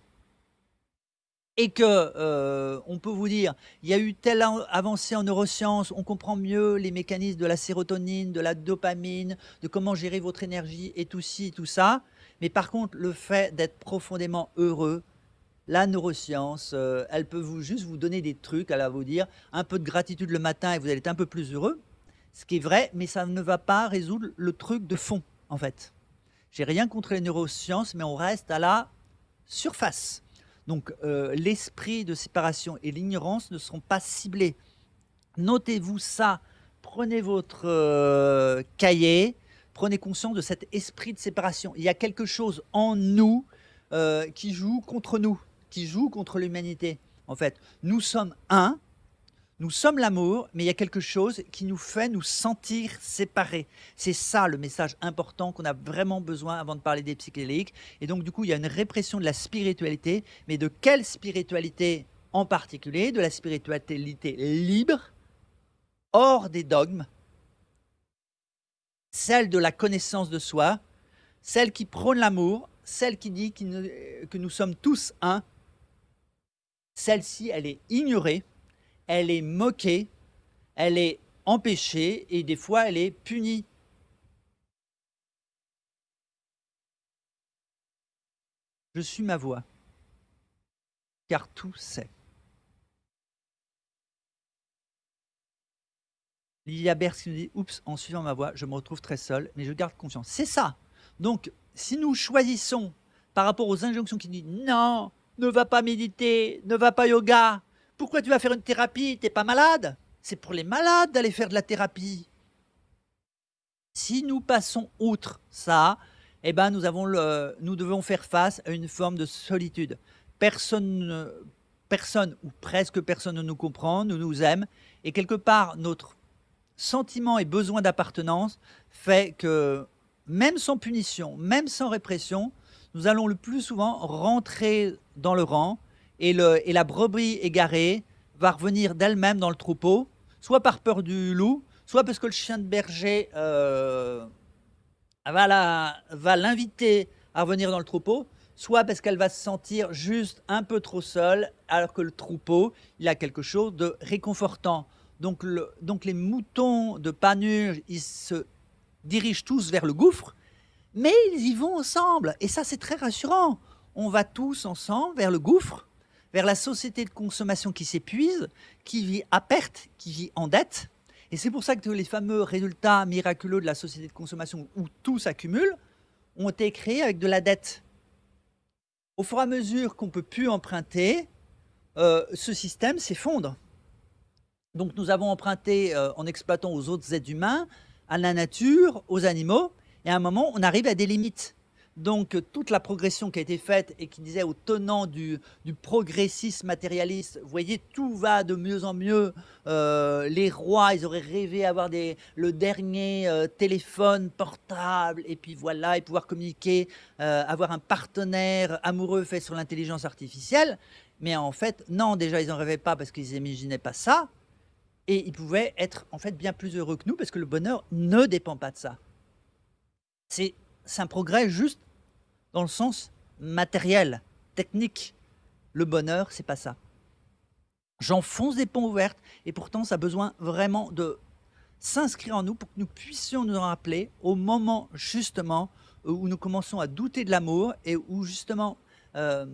Et que, euh, on peut vous dire, il y a eu telle avancée en neurosciences, on comprend mieux les mécanismes de la sérotonine, de la dopamine, de comment gérer votre énergie et tout ci, tout ça. Mais par contre, le fait d'être profondément heureux, la neuroscience, euh, elle peut vous juste vous donner des trucs, elle va vous dire un peu de gratitude le matin et vous allez être un peu plus heureux, ce qui est vrai, mais ça ne va pas résoudre le truc de fond, en fait. J'ai rien contre les neurosciences, mais on reste à la surface. Donc euh, l'esprit de séparation et l'ignorance ne seront pas ciblés. Notez-vous ça, prenez votre euh, cahier, prenez conscience de cet esprit de séparation. Il y a quelque chose en nous qui joue contre nous qui joue contre l'humanité. En fait, nous sommes un, nous sommes l'amour, mais il y a quelque chose qui nous fait nous sentir séparés. C'est ça le message important qu'on a vraiment besoin avant de parler des psychédéliques. Et donc, du coup, il y a une répression de la spiritualité, mais de quelle spiritualité en particulier De la spiritualité libre, hors des dogmes, celle de la connaissance de soi, celle qui prône l'amour, celle qui dit que nous sommes tous un celle-ci, elle est ignorée, elle est moquée, elle est empêchée et des fois elle est punie. Je suis ma voix, car tout sait. Lilia qui nous dit Oups, en suivant ma voix, je me retrouve très seul, mais je garde confiance. » C'est ça Donc, si nous choisissons par rapport aux injonctions qui disent Non, ne va pas méditer, ne va pas yoga. Pourquoi tu vas faire une thérapie T'es pas malade C'est pour les malades d'aller faire de la thérapie. Si nous passons outre ça, eh ben nous, avons le, nous devons faire face à une forme de solitude. Personne, personne ou presque personne ne nous comprend, ne nous aime, et quelque part notre sentiment et besoin d'appartenance fait que même sans punition, même sans répression, nous allons le plus souvent rentrer dans le rang et, la brebis égarée va revenir d'elle-même dans le troupeau, soit par peur du loup, soit parce que le chien de berger euh, va l'inviter à venir dans le troupeau, soit parce qu'elle va se sentir juste un peu trop seule, alors que le troupeau, il a quelque chose de réconfortant. Donc, les moutons de panurge, ils se dirigent tous vers le gouffre, mais ils y vont ensemble. Et ça, c'est très rassurant. On va tous ensemble vers le gouffre, vers la société de consommation qui s'épuise, qui vit à perte, qui vit en dette. Et c'est pour ça que les fameux résultats miraculeux de la société de consommation où tout s'accumule ont été créés avec de la dette. Au fur et à mesure qu'on ne peut plus emprunter, euh, ce système s'effondre. Donc nous avons emprunté euh, en exploitant aux autres êtres humains, à la nature, aux animaux, et à un moment, on arrive à des limites. Donc euh, toute la progression qui a été faite et qui disait au tenant du, progressisme matérialiste, vous voyez, tout va de mieux en mieux. Euh, les rois, ils auraient rêvé d'avoir le dernier euh, téléphone portable et puis voilà, et pouvoir communiquer, avoir un partenaire amoureux fait sur l'intelligence artificielle. Mais en fait, non, déjà, ils n'en rêvaient pas parce qu'ils n'imaginaient pas ça. Et ils pouvaient être en fait bien plus heureux que nous parce que le bonheur ne dépend pas de ça. C'est un progrès juste dans le sens matériel, technique. Le bonheur, c'est pas ça. J'enfonce des ponts ouvertes et pourtant ça a besoin vraiment de s'inscrire en nous pour que nous puissions nous en rappeler au moment justement où nous commençons à douter de l'amour et où justement euh,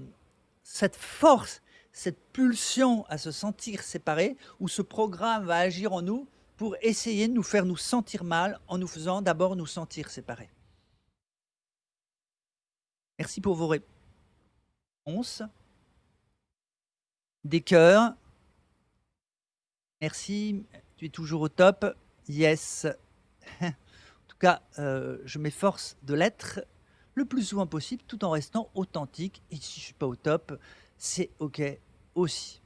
cette force, cette pulsion à se sentir séparé, où ce programme va agir en nous pour essayer de nous faire nous sentir mal en nous faisant d'abord nous sentir séparés. Merci pour vos réponses. Des cœurs. Merci, tu es toujours au top. Yes. en tout cas, euh, je m'efforce de l'être le plus souvent possible tout en restant authentique. Et si je ne suis pas au top, c'est OK aussi.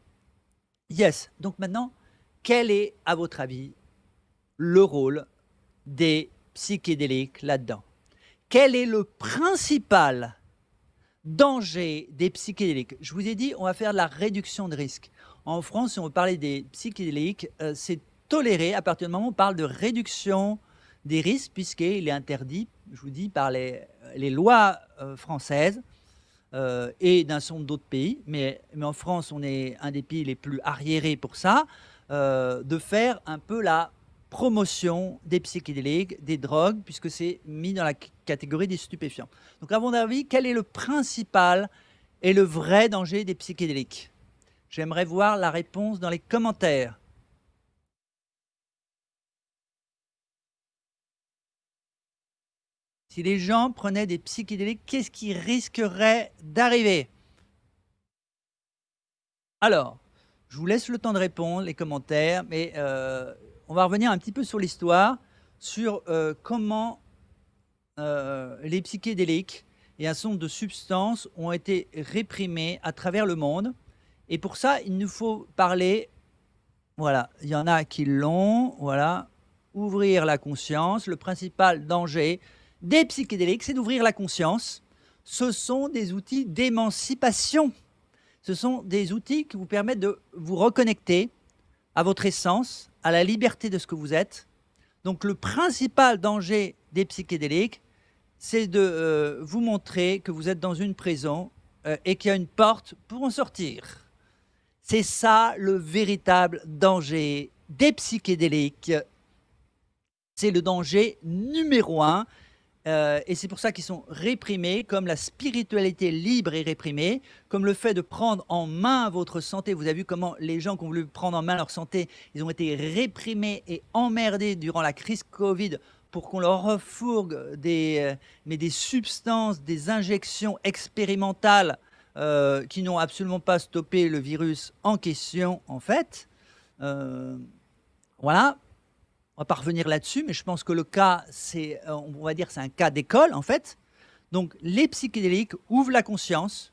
Yes. Donc maintenant, quel est, à votre avis, le rôle des psychédéliques là-dedans Quel est le principal Danger des psychédéliques. Je vous ai dit, on va faire de la réduction de risque. En France, si on veut des psychédéliques, euh, c'est toléré à partir du moment où on parle de réduction des risques, puisqu'il est interdit, je vous dis, par les, lois euh, françaises euh, et d'un certain d'autres pays. Mais, mais, en France, on est un des pays les plus arriérés pour ça, de faire un peu la promotion des psychédéliques, des drogues, puisque c'est mis dans la catégorie des stupéfiants. Donc à mon avis, quel est le principal et le vrai danger des psychédéliques J'aimerais voir la réponse dans les commentaires. Si les gens prenaient des psychédéliques, qu'est-ce qui risquerait d'arriver Alors, je vous laisse le temps de répondre, les commentaires, mais euh, on va revenir un petit peu sur l'histoire, sur euh, comment euh, les psychédéliques et un son de substances ont été réprimés à travers le monde. Et pour ça, il nous faut parler. Voilà, il y en a qui l'ont. Voilà, ouvrir la conscience. Le principal danger des psychédéliques, c'est d'ouvrir la conscience. Ce sont des outils d'émancipation. Ce sont des outils qui vous permettent de vous reconnecter à votre essence, à la liberté de ce que vous êtes. Donc le principal danger des psychédéliques, c'est de euh, vous montrer que vous êtes dans une prison euh, et qu'il y a une porte pour en sortir. C'est ça le véritable danger des psychédéliques. C'est le danger numéro un. Euh, et c'est pour ça qu'ils sont réprimés, comme la spiritualité libre est réprimée, comme le fait de prendre en main votre santé. Vous avez vu comment les gens qui ont voulu prendre en main leur santé, ils ont été réprimés et emmerdés durant la crise Covid pour qu'on leur refourgue des, euh, mais des substances, des injections expérimentales euh, qui n'ont absolument pas stoppé le virus en question, en fait. Euh, voilà. On va pas revenir là-dessus, mais je pense que le cas, c'est, on va dire, c'est un cas d'école, en fait. Donc, les psychédéliques ouvrent la conscience,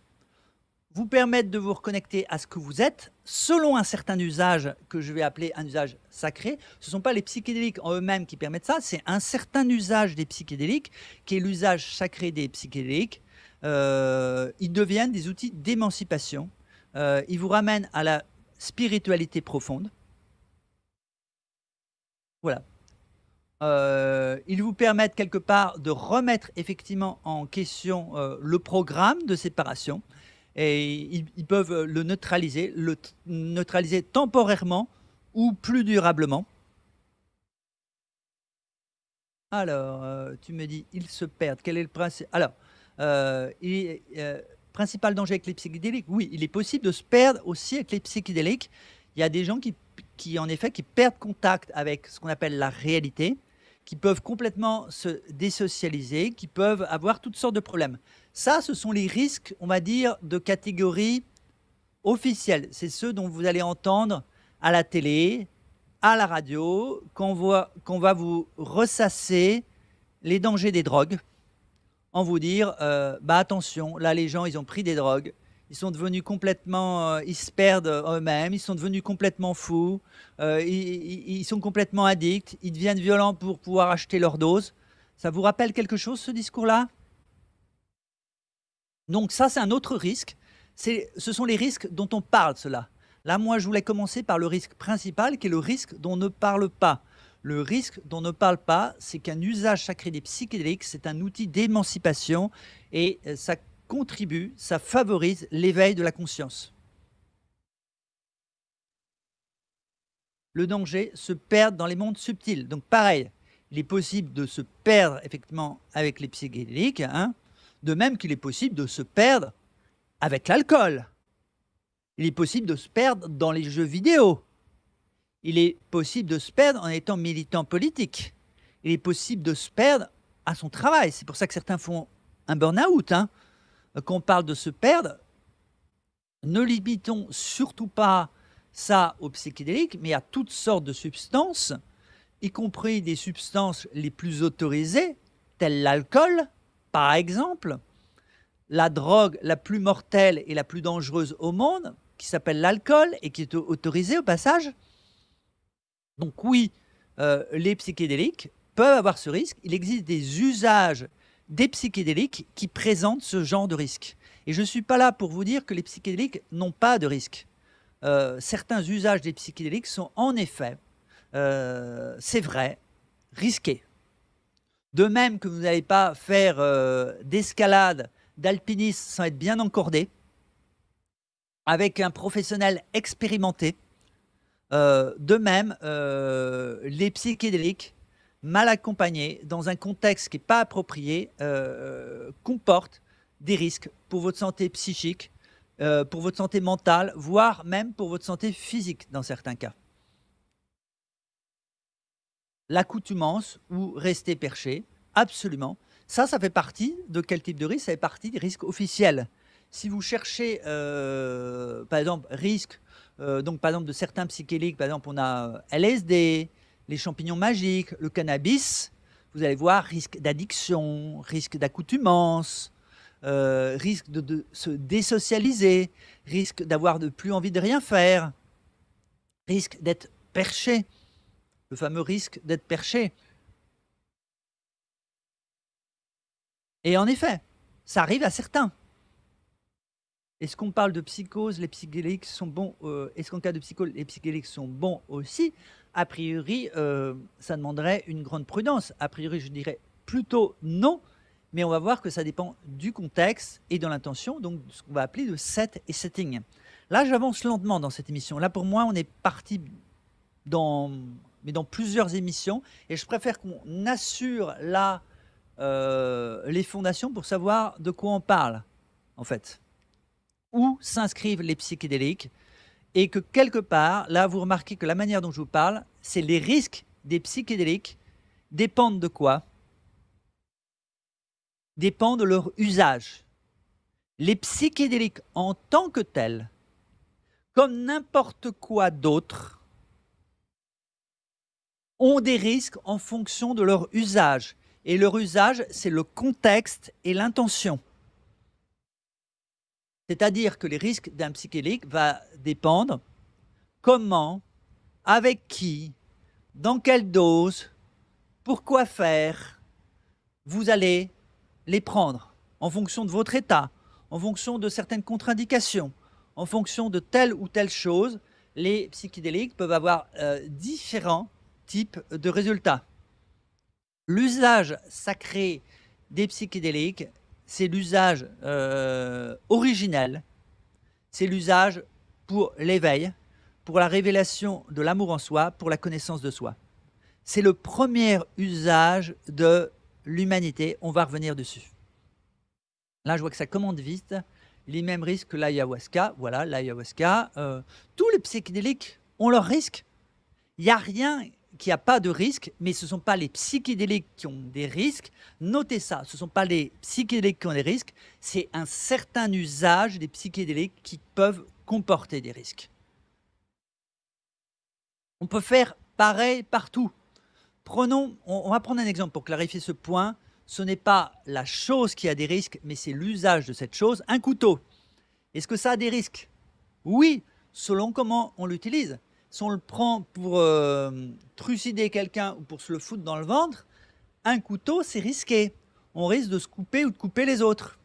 vous permettre de vous reconnecter à ce que vous êtes selon un certain usage que je vais appeler un usage sacré. Ce ne sont pas les psychédéliques en eux-mêmes qui permettent ça, c'est un certain usage des psychédéliques qui est l'usage sacré des psychédéliques. Euh, ils deviennent des outils d'émancipation. Euh, ils vous ramènent à la spiritualité profonde. Voilà. Euh, ils vous permettent quelque part de remettre effectivement en question le programme de séparation, et ils, peuvent euh, le neutraliser, le neutraliser temporairement ou plus durablement. Alors, euh, tu me dis, ils se perdent. Quel est le principe Alors, euh, principal danger avec les psychédéliques Oui, il est possible de se perdre aussi avec les psychédéliques. Il y a des gens qui en effet, qui perdent contact avec ce qu'on appelle la réalité, qui peuvent complètement se désocialiser, qui peuvent avoir toutes sortes de problèmes. Ça, ce sont les risques, on va dire, de catégorie officielle. C'est ceux dont vous allez entendre à la télé, à la radio, qu'on va vous ressasser les dangers des drogues en vous dire euh, bah attention, là les gens ils ont pris des drogues, ils sont devenus complètement, euh, ils se perdent euh, eux-mêmes, ils sont devenus complètement fous, ils, ils, sont complètement addicts, ils deviennent violents pour pouvoir acheter leur dose. Ça vous rappelle quelque chose ce discours-là donc ça, c'est un autre risque. Ce sont les risques dont on parle, cela. Là, moi, je voulais commencer par le risque principal, qui est le risque dont on ne parle pas. Le risque dont on ne parle pas, c'est qu'un usage sacré des psychédéliques, c'est un outil d'émancipation et euh, ça contribue, ça favorise l'éveil de la conscience. Le danger, se perdre dans les mondes subtils. Donc pareil, il est possible de se perdre effectivement avec les psychédéliques. Hein. De même qu'il est possible de se perdre avec l'alcool. Il est possible de se perdre dans les jeux vidéo. Il est possible de se perdre en étant militant politique. Il est possible de se perdre à son travail. C'est pour ça que certains font un burn-out. Hein. Quand on parle de se perdre, ne limitons surtout pas ça aux psychédéliques, mais à toutes sortes de substances, y compris des substances les plus autorisées, telles l'alcool, par exemple, la drogue la plus mortelle et la plus dangereuse au monde, qui s'appelle l'alcool et qui est autorisée au passage. Donc oui, euh, les psychédéliques peuvent avoir ce risque. Il existe des usages des psychédéliques qui présentent ce genre de risque. Et je ne suis pas là pour vous dire que les psychédéliques n'ont pas de risque. Euh, certains usages des psychédéliques sont en effet, euh, c'est vrai, risqués. De même que vous n'allez pas faire euh, d'escalade, d'alpinisme sans être bien encordé, avec un professionnel expérimenté. Euh, de même, euh, les psychédéliques mal accompagnés dans un contexte qui n'est pas approprié comportent des risques pour votre santé psychique, pour votre santé mentale, voire même pour votre santé physique dans certains cas l'accoutumance ou rester perché, absolument. Ça, ça fait partie de quel type de risque Ça fait partie des risques officiels. Si vous cherchez, euh, par exemple, risque, euh, donc par exemple de certains psychéliques, par exemple, on a euh, LSD, les champignons magiques, le cannabis, vous allez voir risque d'addiction, risque d'accoutumance, risque de, de, se désocialiser, risque d'avoir de plus envie de rien faire, risque d'être perché le fameux risque d'être perché. Et en effet, ça arrive à certains. Est-ce qu'on parle de psychose Les psychédéliques sont bons. Euh, est-ce qu'en cas de psychose, les psychédéliques sont bons aussi A priori, euh, ça demanderait une grande prudence. A priori, je dirais plutôt non. Mais on va voir que ça dépend du contexte et de l'intention, donc ce qu'on va appeler de set et setting. Là, j'avance lentement dans cette émission. Là, pour moi, on est parti dans mais dans plusieurs émissions. Et je préfère qu'on assure là euh, les fondations pour savoir de quoi on parle, en fait. Où s'inscrivent les psychédéliques et que quelque part, là, vous remarquez que la manière dont je vous parle, c'est les risques des psychédéliques dépendent de quoi Dépendent de leur usage. Les psychédéliques en tant que tels, comme n'importe quoi d'autre, ont des risques en fonction de leur usage. Et leur usage, c'est le contexte et l'intention. C'est-à-dire que les risques d'un psychédélique va dépendre comment, avec qui, dans quelle dose, pourquoi faire, vous allez les prendre en fonction de votre état, en fonction de certaines contre-indications, en fonction de telle ou telle chose. Les psychédéliques peuvent avoir euh, différents type de résultat. L'usage sacré des psychédéliques, c'est l'usage euh, originel, c'est l'usage pour l'éveil, pour la révélation de l'amour en soi, pour la connaissance de soi. C'est le premier usage de l'humanité, on va revenir dessus. Là, je vois que ça commande vite. Les mêmes risques que l'ayahuasca. Voilà, l'ayahuasca. Euh, tous les psychédéliques ont leurs risques. Il n'y a rien qui n'y a pas de risque, mais ce ne sont pas les psychédéliques qui ont des risques. Notez ça, ce ne sont pas les psychédéliques qui ont des risques, c'est un certain usage des psychédéliques qui peuvent comporter des risques. On peut faire pareil partout. Prenons, on va prendre un exemple pour clarifier ce point. Ce n'est pas la chose qui a des risques, mais c'est l'usage de cette chose. Un couteau, est-ce que ça a des risques Oui, selon comment on l'utilise si on le prend pour euh, trucider quelqu'un ou pour se le foutre dans le ventre, un couteau, c'est risqué. On risque de se couper ou de couper les autres.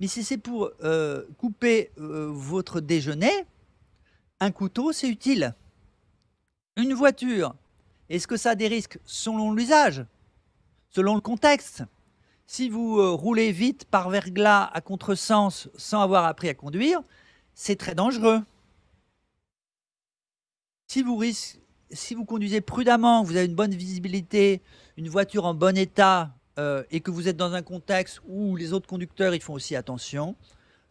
Mais si c'est pour euh, couper euh, votre déjeuner, un couteau, c'est utile. Une voiture, est-ce que ça a des risques selon l'usage, selon le contexte Si vous roulez vite par verglas à contresens sans avoir appris à conduire, c'est très dangereux. Si vous, si vous conduisez prudemment, vous avez une bonne visibilité, une voiture en bon état euh, et que vous êtes dans un contexte où les autres conducteurs ils font aussi attention,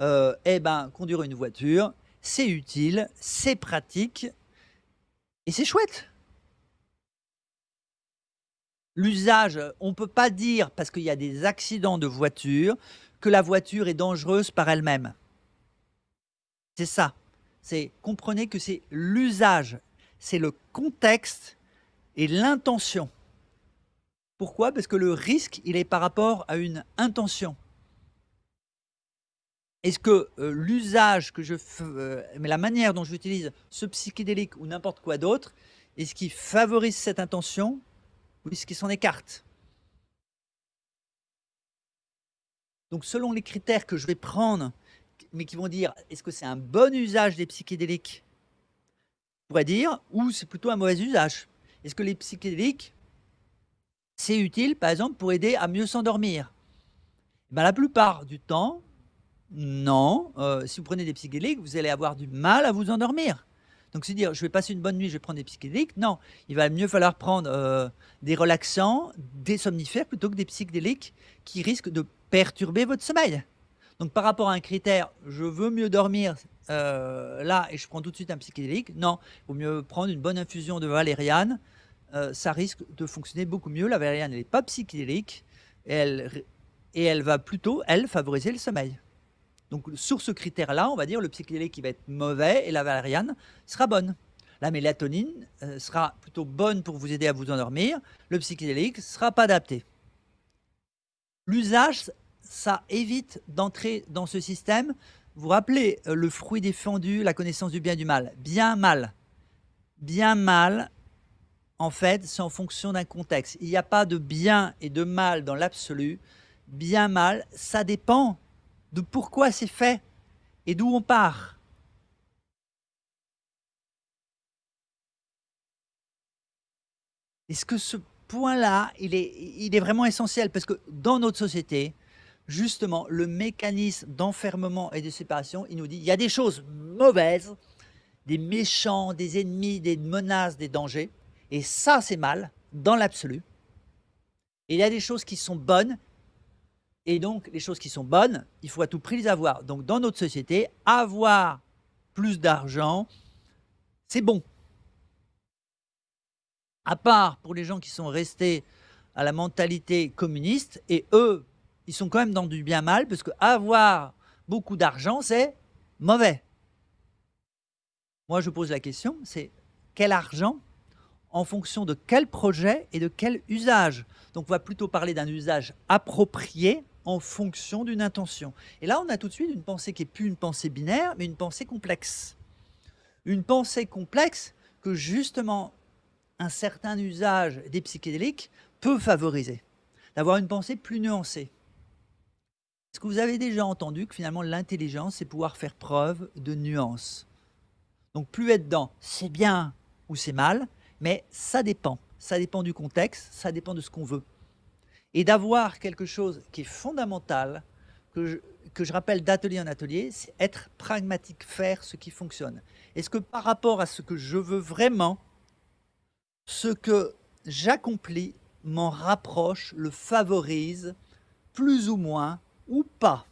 euh, eh ben, conduire une voiture, c'est utile, c'est pratique et c'est chouette. L'usage, on ne peut pas dire, parce qu'il y a des accidents de voiture, que la voiture est dangereuse par elle-même. C'est ça c'est comprenez que c'est l'usage, c'est le contexte et l'intention. Pourquoi Parce que le risque, il est par rapport à une intention. Est-ce que euh, l'usage que je fais, euh, mais la manière dont j'utilise ce psychédélique ou n'importe quoi d'autre, est-ce qu'il favorise cette intention ou est-ce qu'il s'en écarte Donc selon les critères que je vais prendre mais qui vont dire est-ce que c'est un bon usage des psychédéliques On pourrait dire, ou c'est plutôt un mauvais usage. Est-ce que les psychédéliques, c'est utile, par exemple, pour aider à mieux s'endormir eh ben, La plupart du temps, non. Euh, si vous prenez des psychédéliques, vous allez avoir du mal à vous endormir. Donc, c'est dire, je vais passer une bonne nuit, je vais prendre des psychédéliques, non. Il va mieux falloir prendre euh, des relaxants, des somnifères, plutôt que des psychédéliques qui risquent de perturber votre sommeil. Donc par rapport à un critère, je veux mieux dormir euh, là et je prends tout de suite un psychédélique, non, il vaut mieux prendre une bonne infusion de valériane, euh, ça risque de fonctionner beaucoup mieux. La valériane, n'est pas psychédélique et elle, va plutôt, elle, favoriser le sommeil. Donc sur ce critère-là, on va dire le psychédélique va être mauvais et la valériane sera bonne. La mélatonine euh, sera plutôt bonne pour vous aider à vous endormir. Le psychédélique ne sera pas adapté. L'usage ça évite d'entrer dans ce système. Vous vous rappelez euh, le fruit défendu, la connaissance du bien et du mal. Bien mal. Bien mal, en fait, c'est en fonction d'un contexte. Il n'y a pas de bien et de mal dans l'absolu. Bien mal, ça dépend de pourquoi c'est fait et d'où on part. Est-ce que ce point-là, il est vraiment essentiel Parce que dans notre société, justement le mécanisme d'enfermement et de séparation. Il nous dit il y a des choses mauvaises, des méchants, des ennemis, des menaces, des dangers. Et ça, c'est mal, dans l'absolu. il y a des choses qui sont bonnes. Et donc, les choses qui sont bonnes, il faut à tout prix les avoir. Donc, dans notre société, avoir plus d'argent, c'est bon. À part pour les gens qui sont restés à la mentalité communiste, et eux, ils sont quand même dans du bien mal, parce que avoir beaucoup d'argent, c'est mauvais. Moi, je pose la question, c'est quel argent en fonction de quel projet et de quel usage. Donc, on va plutôt parler d'un usage approprié en fonction d'une intention. Et là, on a tout de suite une pensée qui n'est plus une pensée binaire, mais une pensée complexe. Une pensée complexe que justement un certain usage des psychédéliques peut favoriser. D'avoir une pensée plus nuancée. Est-ce que vous avez déjà entendu que finalement l'intelligence, c'est pouvoir faire preuve de nuance Donc plus être dans c'est bien ou c'est mal, mais ça dépend. Ça dépend du contexte, ça dépend de ce qu'on veut. Et d'avoir quelque chose qui est fondamental, que je, que je rappelle d'atelier en atelier, c'est être pragmatique, faire ce qui fonctionne. Est-ce que par rapport à ce que je veux vraiment, ce que j'accomplis m'en rapproche, le favorise, plus ou moins ou pas.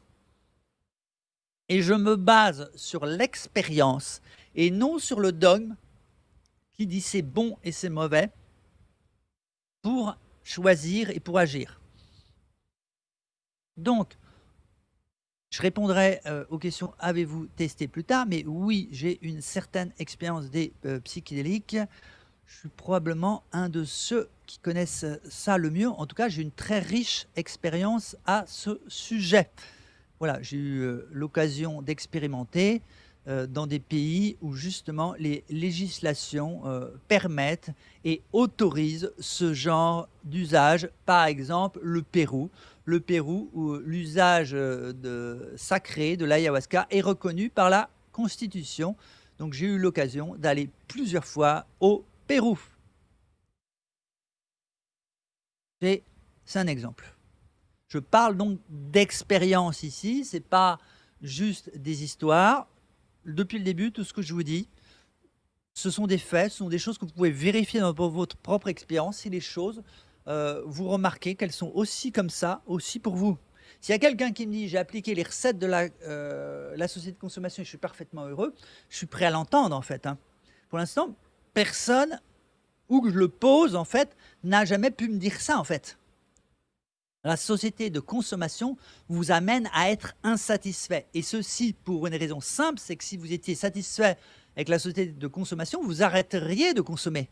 Et je me base sur l'expérience et non sur le dogme qui dit c'est bon et c'est mauvais pour choisir et pour agir. Donc, je répondrai euh, aux questions avez-vous testé plus tard, mais oui, j'ai une certaine expérience des euh, psychédéliques je suis probablement un de ceux qui connaissent ça le mieux. En tout cas, j'ai une très riche expérience à ce sujet. Voilà, j'ai eu euh, l'occasion d'expérimenter euh, dans des pays où justement les législations euh, permettent et autorisent ce genre d'usage. Par exemple, le Pérou. Le Pérou où l'usage de, sacré de l'ayahuasca est reconnu par la Constitution. Donc j'ai eu l'occasion d'aller plusieurs fois au et C'est un exemple. Je parle donc d'expérience ici, C'est pas juste des histoires. Depuis le début, tout ce que je vous dis, ce sont des faits, ce sont des choses que vous pouvez vérifier dans votre propre expérience. Si les choses, euh, vous remarquez qu'elles sont aussi comme ça, aussi pour vous. S'il y a quelqu'un qui me dit j'ai appliqué les recettes de la, euh, société de consommation et je suis parfaitement heureux, je suis prêt à l'entendre en fait. Hein. Pour l'instant, personne, où je le pose, en fait, n'a jamais pu me dire ça, en fait. La société de consommation vous amène à être insatisfait. Et ceci pour une raison simple, c'est que si vous étiez satisfait avec la société de consommation, vous arrêteriez de consommer.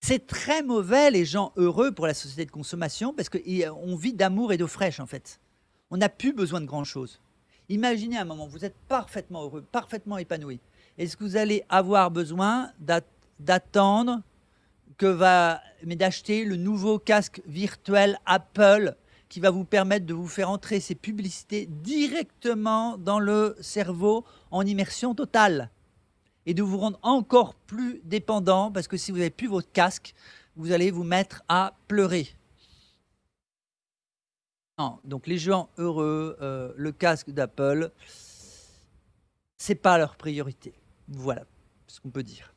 C'est très mauvais les gens heureux pour la société de consommation parce qu'on euh, vit d'amour et d'eau fraîche en fait. On n'a plus besoin de grand-chose. Imaginez un moment, vous êtes parfaitement heureux, parfaitement épanoui est-ce que vous allez avoir besoin d'attendre que va, mais d'acheter le nouveau casque virtuel Apple qui va vous permettre de vous faire entrer ces publicités directement dans le cerveau en immersion totale et de vous rendre encore plus dépendant parce que si vous n'avez plus votre casque, vous allez vous mettre à pleurer. donc les gens heureux, euh, le casque d'Apple, c'est pas leur priorité. Voilà ce qu'on peut dire.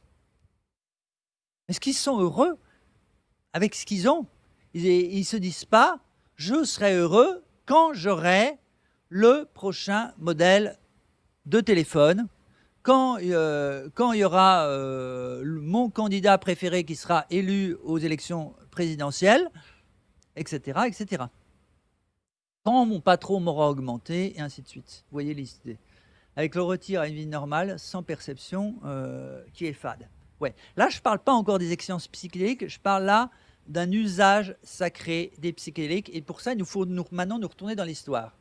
Est-ce qu'ils sont heureux avec ce qu'ils ont Ils ne se disent pas « je serai heureux quand j'aurai le prochain modèle de téléphone » euh, quand, il y aura euh, mon candidat préféré qui sera élu aux élections présidentielles, etc., etc. Quand mon patron m'aura augmenté, et ainsi de suite. Vous voyez l'idée avec le retire à une vie normale, sans perception, euh, qui est fade. Ouais. Là, je ne parle pas encore des expériences psychédéliques, je parle là d'un usage sacré des psychédéliques. Et pour ça, il nous faut nous, maintenant nous retourner dans l'histoire.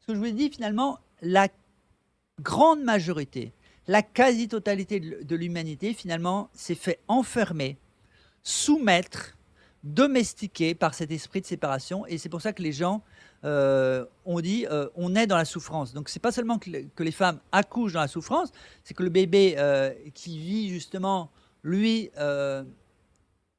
Ce que je vous ai dit, finalement, la grande majorité, la quasi-totalité de l'humanité, finalement, s'est fait enfermer, soumettre, domestiquer par cet esprit de séparation. Et c'est pour ça que les gens euh, on dit euh, on est dans la souffrance. Donc c'est pas seulement que, les femmes accouchent dans la souffrance, c'est que le bébé euh, qui vit justement, lui,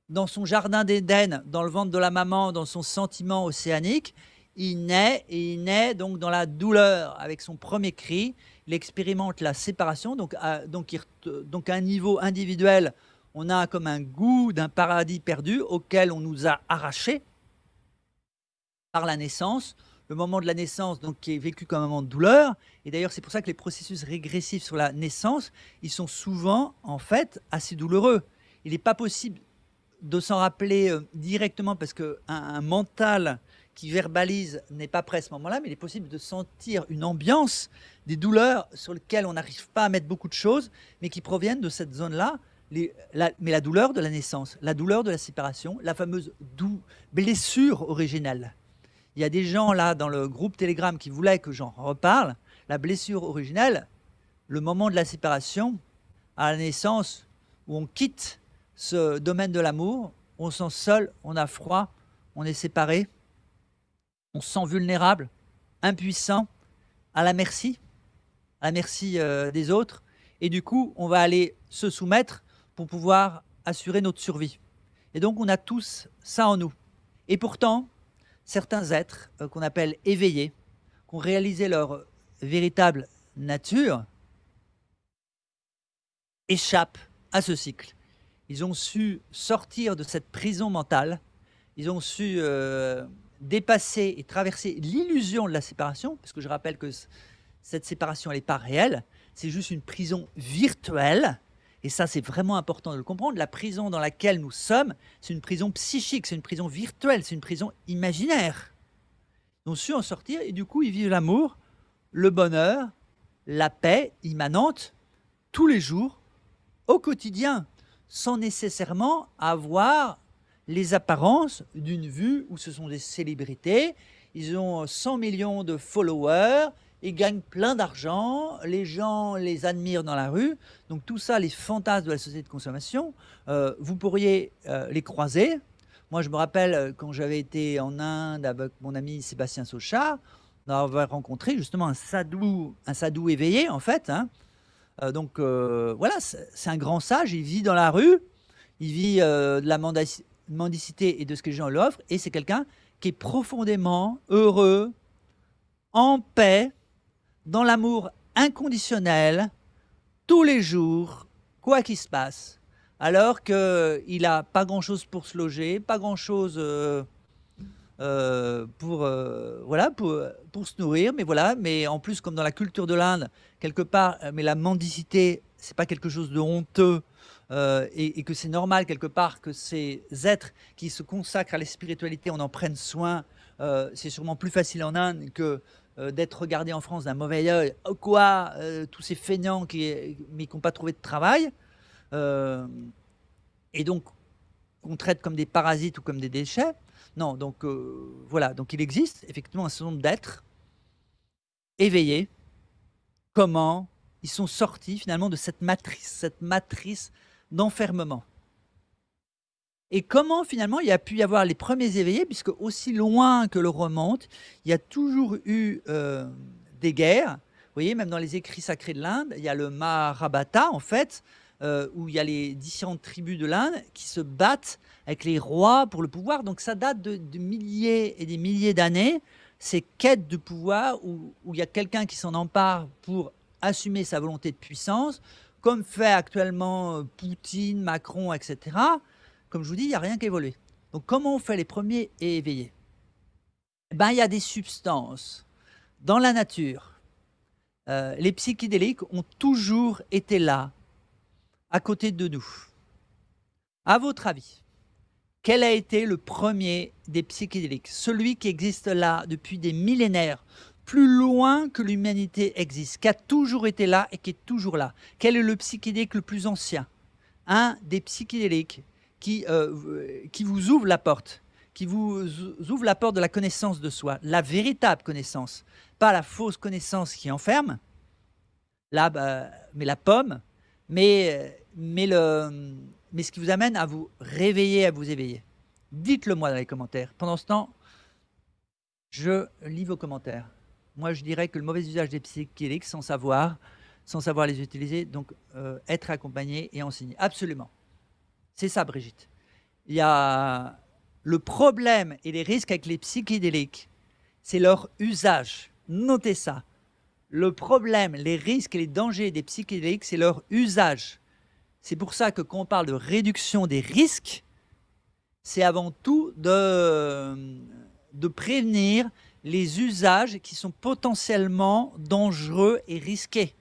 dans son jardin d'Éden, dans le ventre de la maman, dans son sentiment océanique, il naît et il naît donc dans la douleur avec son premier cri. Il expérimente la séparation, donc donc, donc à un niveau individuel, on a comme un goût d'un paradis perdu auquel on nous a arrachés par la naissance, le moment de la naissance donc, qui est vécu comme un moment de douleur. Et d'ailleurs, c'est pour ça que les processus régressifs sur la naissance, ils sont souvent en fait assez douloureux. Il n'est pas possible de s'en rappeler euh, directement parce que un mental qui verbalise n'est pas prêt à ce moment-là, mais il est possible de sentir une ambiance, des douleurs sur lesquelles on n'arrive pas à mettre beaucoup de choses, mais qui proviennent de cette zone-là. mais la douleur de la naissance, la douleur de la séparation, la fameuse blessure originelle. Il y a des gens là dans le groupe Telegram qui voulaient que j'en reparle. La blessure originelle, le moment de la séparation, à la naissance, où on quitte ce domaine de l'amour, on sent seul, on a froid, on est séparé, on se sent vulnérable, impuissant, à la merci, à la merci euh, des autres. Et du coup, on va aller se soumettre pour pouvoir assurer notre survie. Et donc, on a tous ça en nous. Et pourtant, certains êtres euh, qu'on appelle éveillés, qui ont réalisé leur véritable nature, échappent à ce cycle. Ils ont su sortir de cette prison mentale, ils ont su euh, dépasser et traverser l'illusion de la séparation, parce que je rappelle que cette séparation, n'est pas réelle, c'est juste une prison virtuelle et ça c'est vraiment important de le comprendre, la prison dans laquelle nous sommes, c'est une prison psychique, c'est une prison virtuelle, c'est une prison imaginaire. Donc su en sortir, et du coup ils vivent l'amour, le bonheur, la paix immanente, tous les jours, au quotidien, sans nécessairement avoir les apparences d'une vue où ce sont des célébrités, ils ont 100 millions de followers, ils gagnent plein d'argent, les gens les admirent dans la rue. Donc tout ça, les fantasmes de la société de consommation, euh, vous pourriez euh, les croiser. Moi, je me rappelle euh, quand j'avais été en Inde avec mon ami Sébastien Socha, on avait rencontré justement un sadou, un sadou éveillé en fait. Hein. donc voilà, c'est un grand sage, il vit dans la rue, il vit de la mendicité et de ce que les gens lui offrent, et c'est quelqu'un qui est profondément heureux, en paix, dans l'amour inconditionnel, tous les jours, quoi qu'il se passe, alors qu'il n'a pas grand-chose pour se loger, pas grand-chose euh, euh, pour, euh, voilà, pour, pour, se nourrir, mais voilà, mais en plus, comme dans la culture de l'Inde, quelque part, mais la mendicité, c'est pas quelque chose de honteux, et, que c'est normal quelque part que ces êtres qui se consacrent à la spiritualité, on en prenne soin. c'est sûrement plus facile en Inde que euh, d'être regardé en France d'un mauvais oeil. Oh, quoi euh, Tous ces feignants qui n'ont pas trouvé de travail. Euh, et donc, qu'on traite comme des parasites ou comme des déchets. Non, donc voilà. Donc, il existe effectivement un certain nombre d'êtres éveillés. Comment ils sont sortis finalement de cette matrice, cette matrice d'enfermement et comment finalement il y a pu y avoir les premiers éveillés, puisque aussi loin que le remonte, il y a toujours eu euh, des guerres. Vous voyez, même dans les écrits sacrés de l'Inde, il y a le Mahabharata en fait, euh, où il y a les différentes tribus de l'Inde qui se battent avec les rois pour le pouvoir. Donc ça date de, milliers et des milliers d'années, ces quêtes de pouvoir où il y a quelqu'un qui s'en empare pour assumer sa volonté de puissance, comme fait actuellement euh, Poutine, Macron, etc comme je vous dis, il n'y a rien qui évolue. Donc comment on fait les premiers et éveillés eh ben, Il y a des substances dans la nature. Euh, les psychédéliques ont toujours été là, à côté de nous. À votre avis, quel a été le premier des psychédéliques Celui qui existe là depuis des millénaires, plus loin que l'humanité existe, qui a toujours été là et qui est toujours là. Quel est le psychédélique le plus ancien Un des psychédéliques qui, euh, qui vous ouvre la porte, qui vous ouvre la porte de la connaissance de soi, la véritable connaissance, pas la fausse connaissance qui enferme, là, bah, mais la pomme, mais, mais, ce qui vous amène à vous réveiller, à vous éveiller. Dites-le moi dans les commentaires. Pendant ce temps, je lis vos commentaires. Moi, je dirais que le mauvais usage des psychédéliques, sans savoir, sans savoir les utiliser, donc euh, être accompagné et enseigné. Absolument. C'est ça, Brigitte. Il y a le problème et les risques avec les psychédéliques, c'est leur usage. Notez ça. Le problème, les risques et les dangers des psychédéliques, c'est leur usage. C'est pour ça que quand on parle de réduction des risques, c'est avant tout de, de prévenir les usages qui sont potentiellement dangereux et risqués.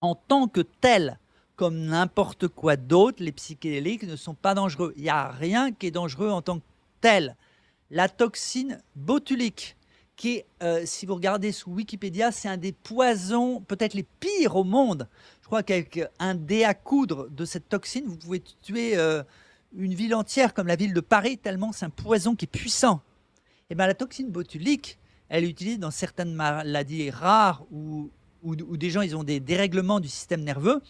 En tant que tels, comme n'importe quoi d'autre, les psychédéliques ne sont pas dangereux. Il n'y a rien qui est dangereux en tant que tel. La toxine botulique, qui euh, si vous regardez sous Wikipédia, c'est un des poisons peut-être les pires au monde. Je crois qu'avec un dé à coudre de cette toxine, vous pouvez tuer euh, une ville entière comme la ville de Paris, tellement c'est un poison qui est puissant. Et eh bien la toxine botulique, elle est utilisée dans certaines maladies rares où ou, des gens ils ont des dérèglements du système nerveux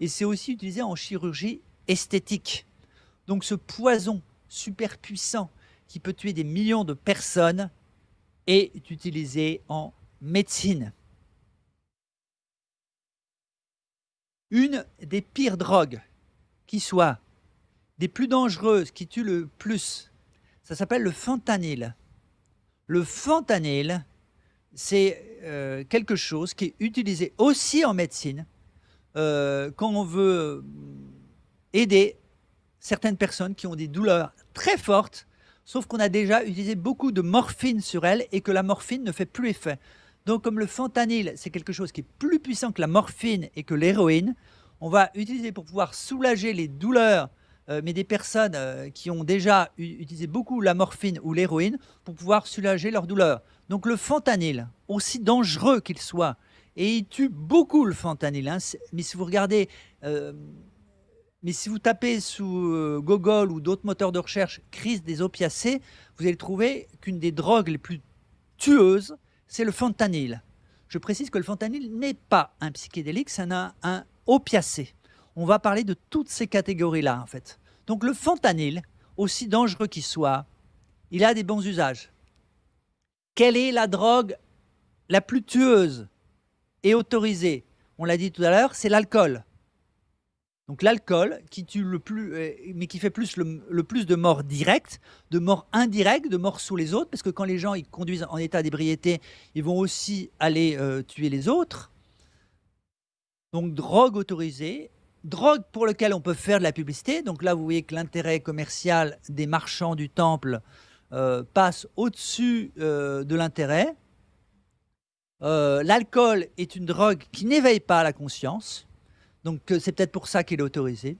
et c'est aussi utilisé en chirurgie esthétique. Donc ce poison super puissant qui peut tuer des millions de personnes est utilisé en médecine. Une des pires drogues qui soit, des plus dangereuses qui tue le plus, ça s'appelle le fentanyl. Le fentanyl, c'est euh, quelque chose qui est utilisé aussi en médecine euh, quand on veut aider certaines personnes qui ont des douleurs très fortes, sauf qu'on a déjà utilisé beaucoup de morphine sur elles et que la morphine ne fait plus effet. Donc comme le fentanyl, c'est quelque chose qui est plus puissant que la morphine et que l'héroïne, on va utiliser pour pouvoir soulager les douleurs, euh, mais des personnes euh, qui ont déjà utilisé beaucoup la morphine ou l'héroïne pour pouvoir soulager leurs douleurs. Donc le fentanyl, aussi dangereux qu'il soit, et il tue beaucoup le fentanyl. Hein. Mais si vous regardez, euh, mais si vous tapez sous euh, Google ou d'autres moteurs de recherche crise des opiacés, vous allez trouver qu'une des drogues les plus tueuses, c'est le fentanyl. Je précise que le fentanyl n'est pas un psychédélique, c'est n'a un opiacé. On va parler de toutes ces catégories-là, en fait. Donc le fentanyl, aussi dangereux qu'il soit, il a des bons usages. Quelle est la drogue la plus tueuse et autorisé, on l'a dit tout à l'heure, c'est l'alcool. Donc l'alcool qui tue le plus, euh, mais qui fait plus le, plus de morts directes, de morts indirectes, de morts sous les autres, parce que quand les gens ils conduisent en état d'ébriété, ils vont aussi aller euh, tuer les autres. Donc drogue autorisée, drogue pour laquelle on peut faire de la publicité. Donc là, vous voyez que l'intérêt commercial des marchands du temple euh, passe au-dessus de l'intérêt. Euh, l'alcool est une drogue qui n'éveille pas la conscience, donc euh, c'est peut-être pour ça qu'il est autorisé.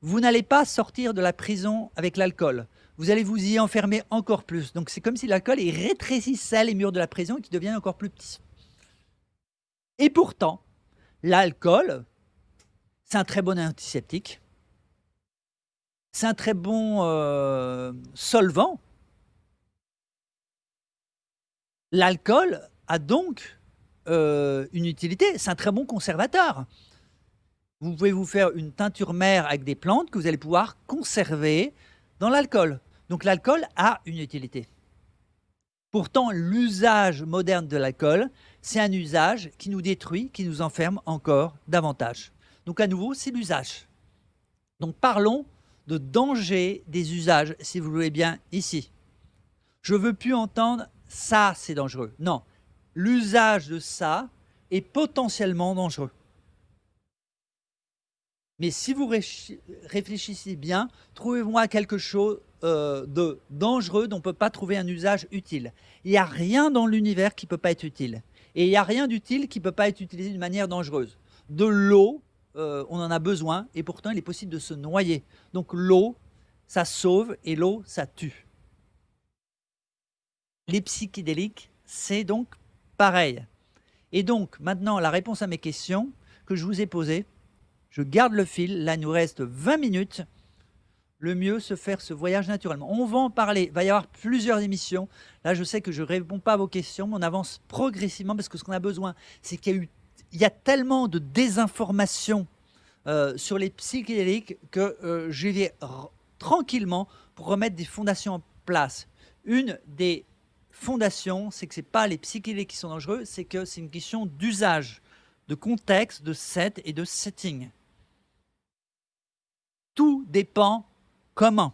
Vous n'allez pas sortir de la prison avec l'alcool. Vous allez vous y enfermer encore plus. Donc c'est comme si l'alcool rétrécissait les murs de la prison qui devient encore plus petit. Et pourtant, l'alcool, c'est un très bon antiseptique. C'est un très bon euh, solvant. L'alcool a donc euh, une utilité. C'est un très bon conservateur. Vous pouvez vous faire une teinture mère avec des plantes que vous allez pouvoir conserver dans l'alcool. Donc l'alcool a une utilité. Pourtant, l'usage moderne de l'alcool, c'est un usage qui nous détruit, qui nous enferme encore davantage. Donc à nouveau, c'est l'usage. Donc parlons de danger des usages, si vous voulez bien, ici. Je veux plus entendre ça, c'est dangereux. Non, l'usage de ça est potentiellement dangereux. Mais si vous réfléchissez bien, trouvez-moi quelque chose euh, de dangereux dont on ne peut pas trouver un usage utile. Il n'y a rien dans l'univers qui ne peut pas être utile. Et il n'y a rien d'utile qui ne peut pas être utilisé de manière dangereuse. De l'eau, euh, on en a besoin, et pourtant il est possible de se noyer. Donc l'eau, ça sauve, et l'eau, ça tue. Les psychédéliques, c'est donc pareil. Et donc, maintenant, la réponse à mes questions que je vous ai posées, je garde le fil, là, il nous reste 20 minutes. Le mieux, se faire ce voyage naturellement. On va en parler, il va y avoir plusieurs émissions. Là, je sais que je ne réponds pas à vos questions, mais on avance progressivement parce que ce qu'on a besoin, c'est qu'il y a tellement de désinformation euh, sur les psychédéliques que euh, je vais tranquillement pour remettre des fondations en place. Une des fondation, c'est que ce pas les psychédéliques qui sont dangereux, c'est que c'est une question d'usage, de contexte, de set et de setting. Tout dépend comment.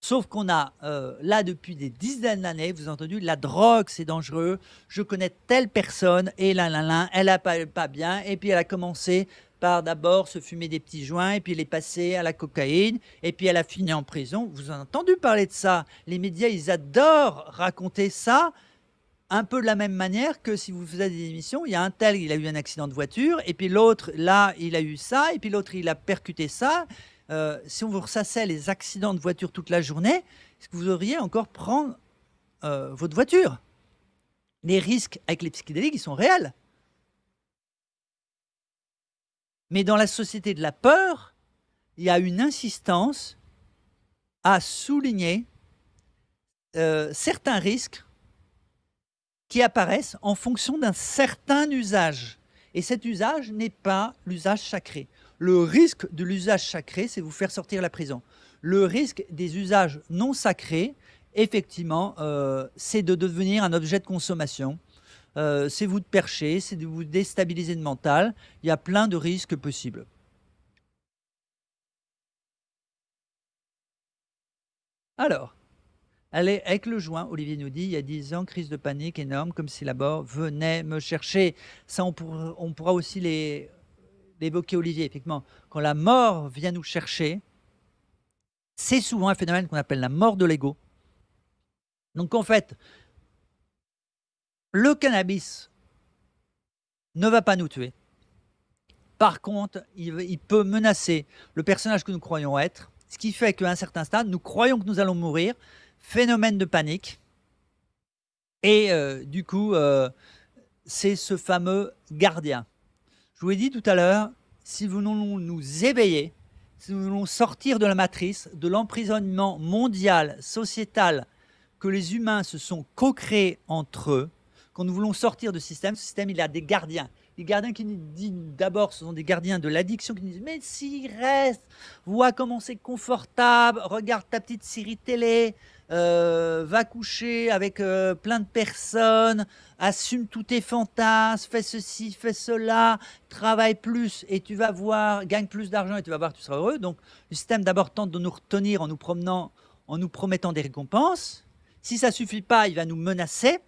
Sauf qu'on a euh, là depuis des dizaines d'années, vous avez entendu, la drogue c'est dangereux, je connais telle personne et là, là, là, elle n'a pas, pas bien, et puis elle a commencé par d'abord se fumer des petits joints, et puis les passer à la cocaïne, et puis elle a fini en prison. Vous avez entendu parler de ça Les médias, ils adorent raconter ça un peu de la même manière que si vous faisiez des émissions, il y a un tel, il a eu un accident de voiture, et puis l'autre, là, il a eu ça, et puis l'autre, il a percuté ça. Euh, si on vous ressassait les accidents de voiture toute la journée, est-ce que vous auriez encore prendre euh, votre voiture Les risques avec les psychédéliques, ils sont réels. Mais dans la société de la peur, il y a une insistance à souligner euh, certains risques qui apparaissent en fonction d'un certain usage. Et cet usage n'est pas l'usage sacré. Le risque de l'usage sacré, c'est vous faire sortir la prison. Le risque des usages non sacrés, effectivement, euh, c'est de devenir un objet de consommation euh, c'est vous de percher, c'est de vous déstabiliser de mental. Il y a plein de risques possibles. Alors, Allez, avec le joint, Olivier nous dit, il y a 10 ans, crise de panique énorme, comme si la mort venait me chercher. Ça, on, on pourra aussi l'évoquer, Olivier, effectivement. Quand la mort vient nous chercher, c'est souvent un phénomène qu'on appelle la mort de l'ego. Donc en fait, le cannabis ne va pas nous tuer. Par contre, il, peut menacer le personnage que nous croyons être, ce qui fait qu'à un certain stade, nous croyons que nous allons mourir, phénomène de panique, et euh, du coup, euh, c'est ce fameux gardien. Je vous ai dit tout à l'heure, si nous voulons nous éveiller, si nous voulons sortir de la matrice, de l'emprisonnement mondial, sociétal, que les humains se sont co-créés entre eux, quand nous voulons sortir de ce système, ce système, il a des gardiens. Les gardiens qui nous disent d'abord, ce sont des gardiens de l'addiction, qui nous disent Mais si, reste, vois comment c'est confortable, regarde ta petite série télé, euh, va coucher avec euh, plein de personnes, assume tous tes fantasmes, fais ceci, fais cela, travaille plus et tu vas voir, gagne plus d'argent et tu vas voir, tu seras heureux. Donc, le système d'abord tente de nous retenir en nous promenant, en nous promettant des récompenses. Si ça suffit pas, il va nous menacer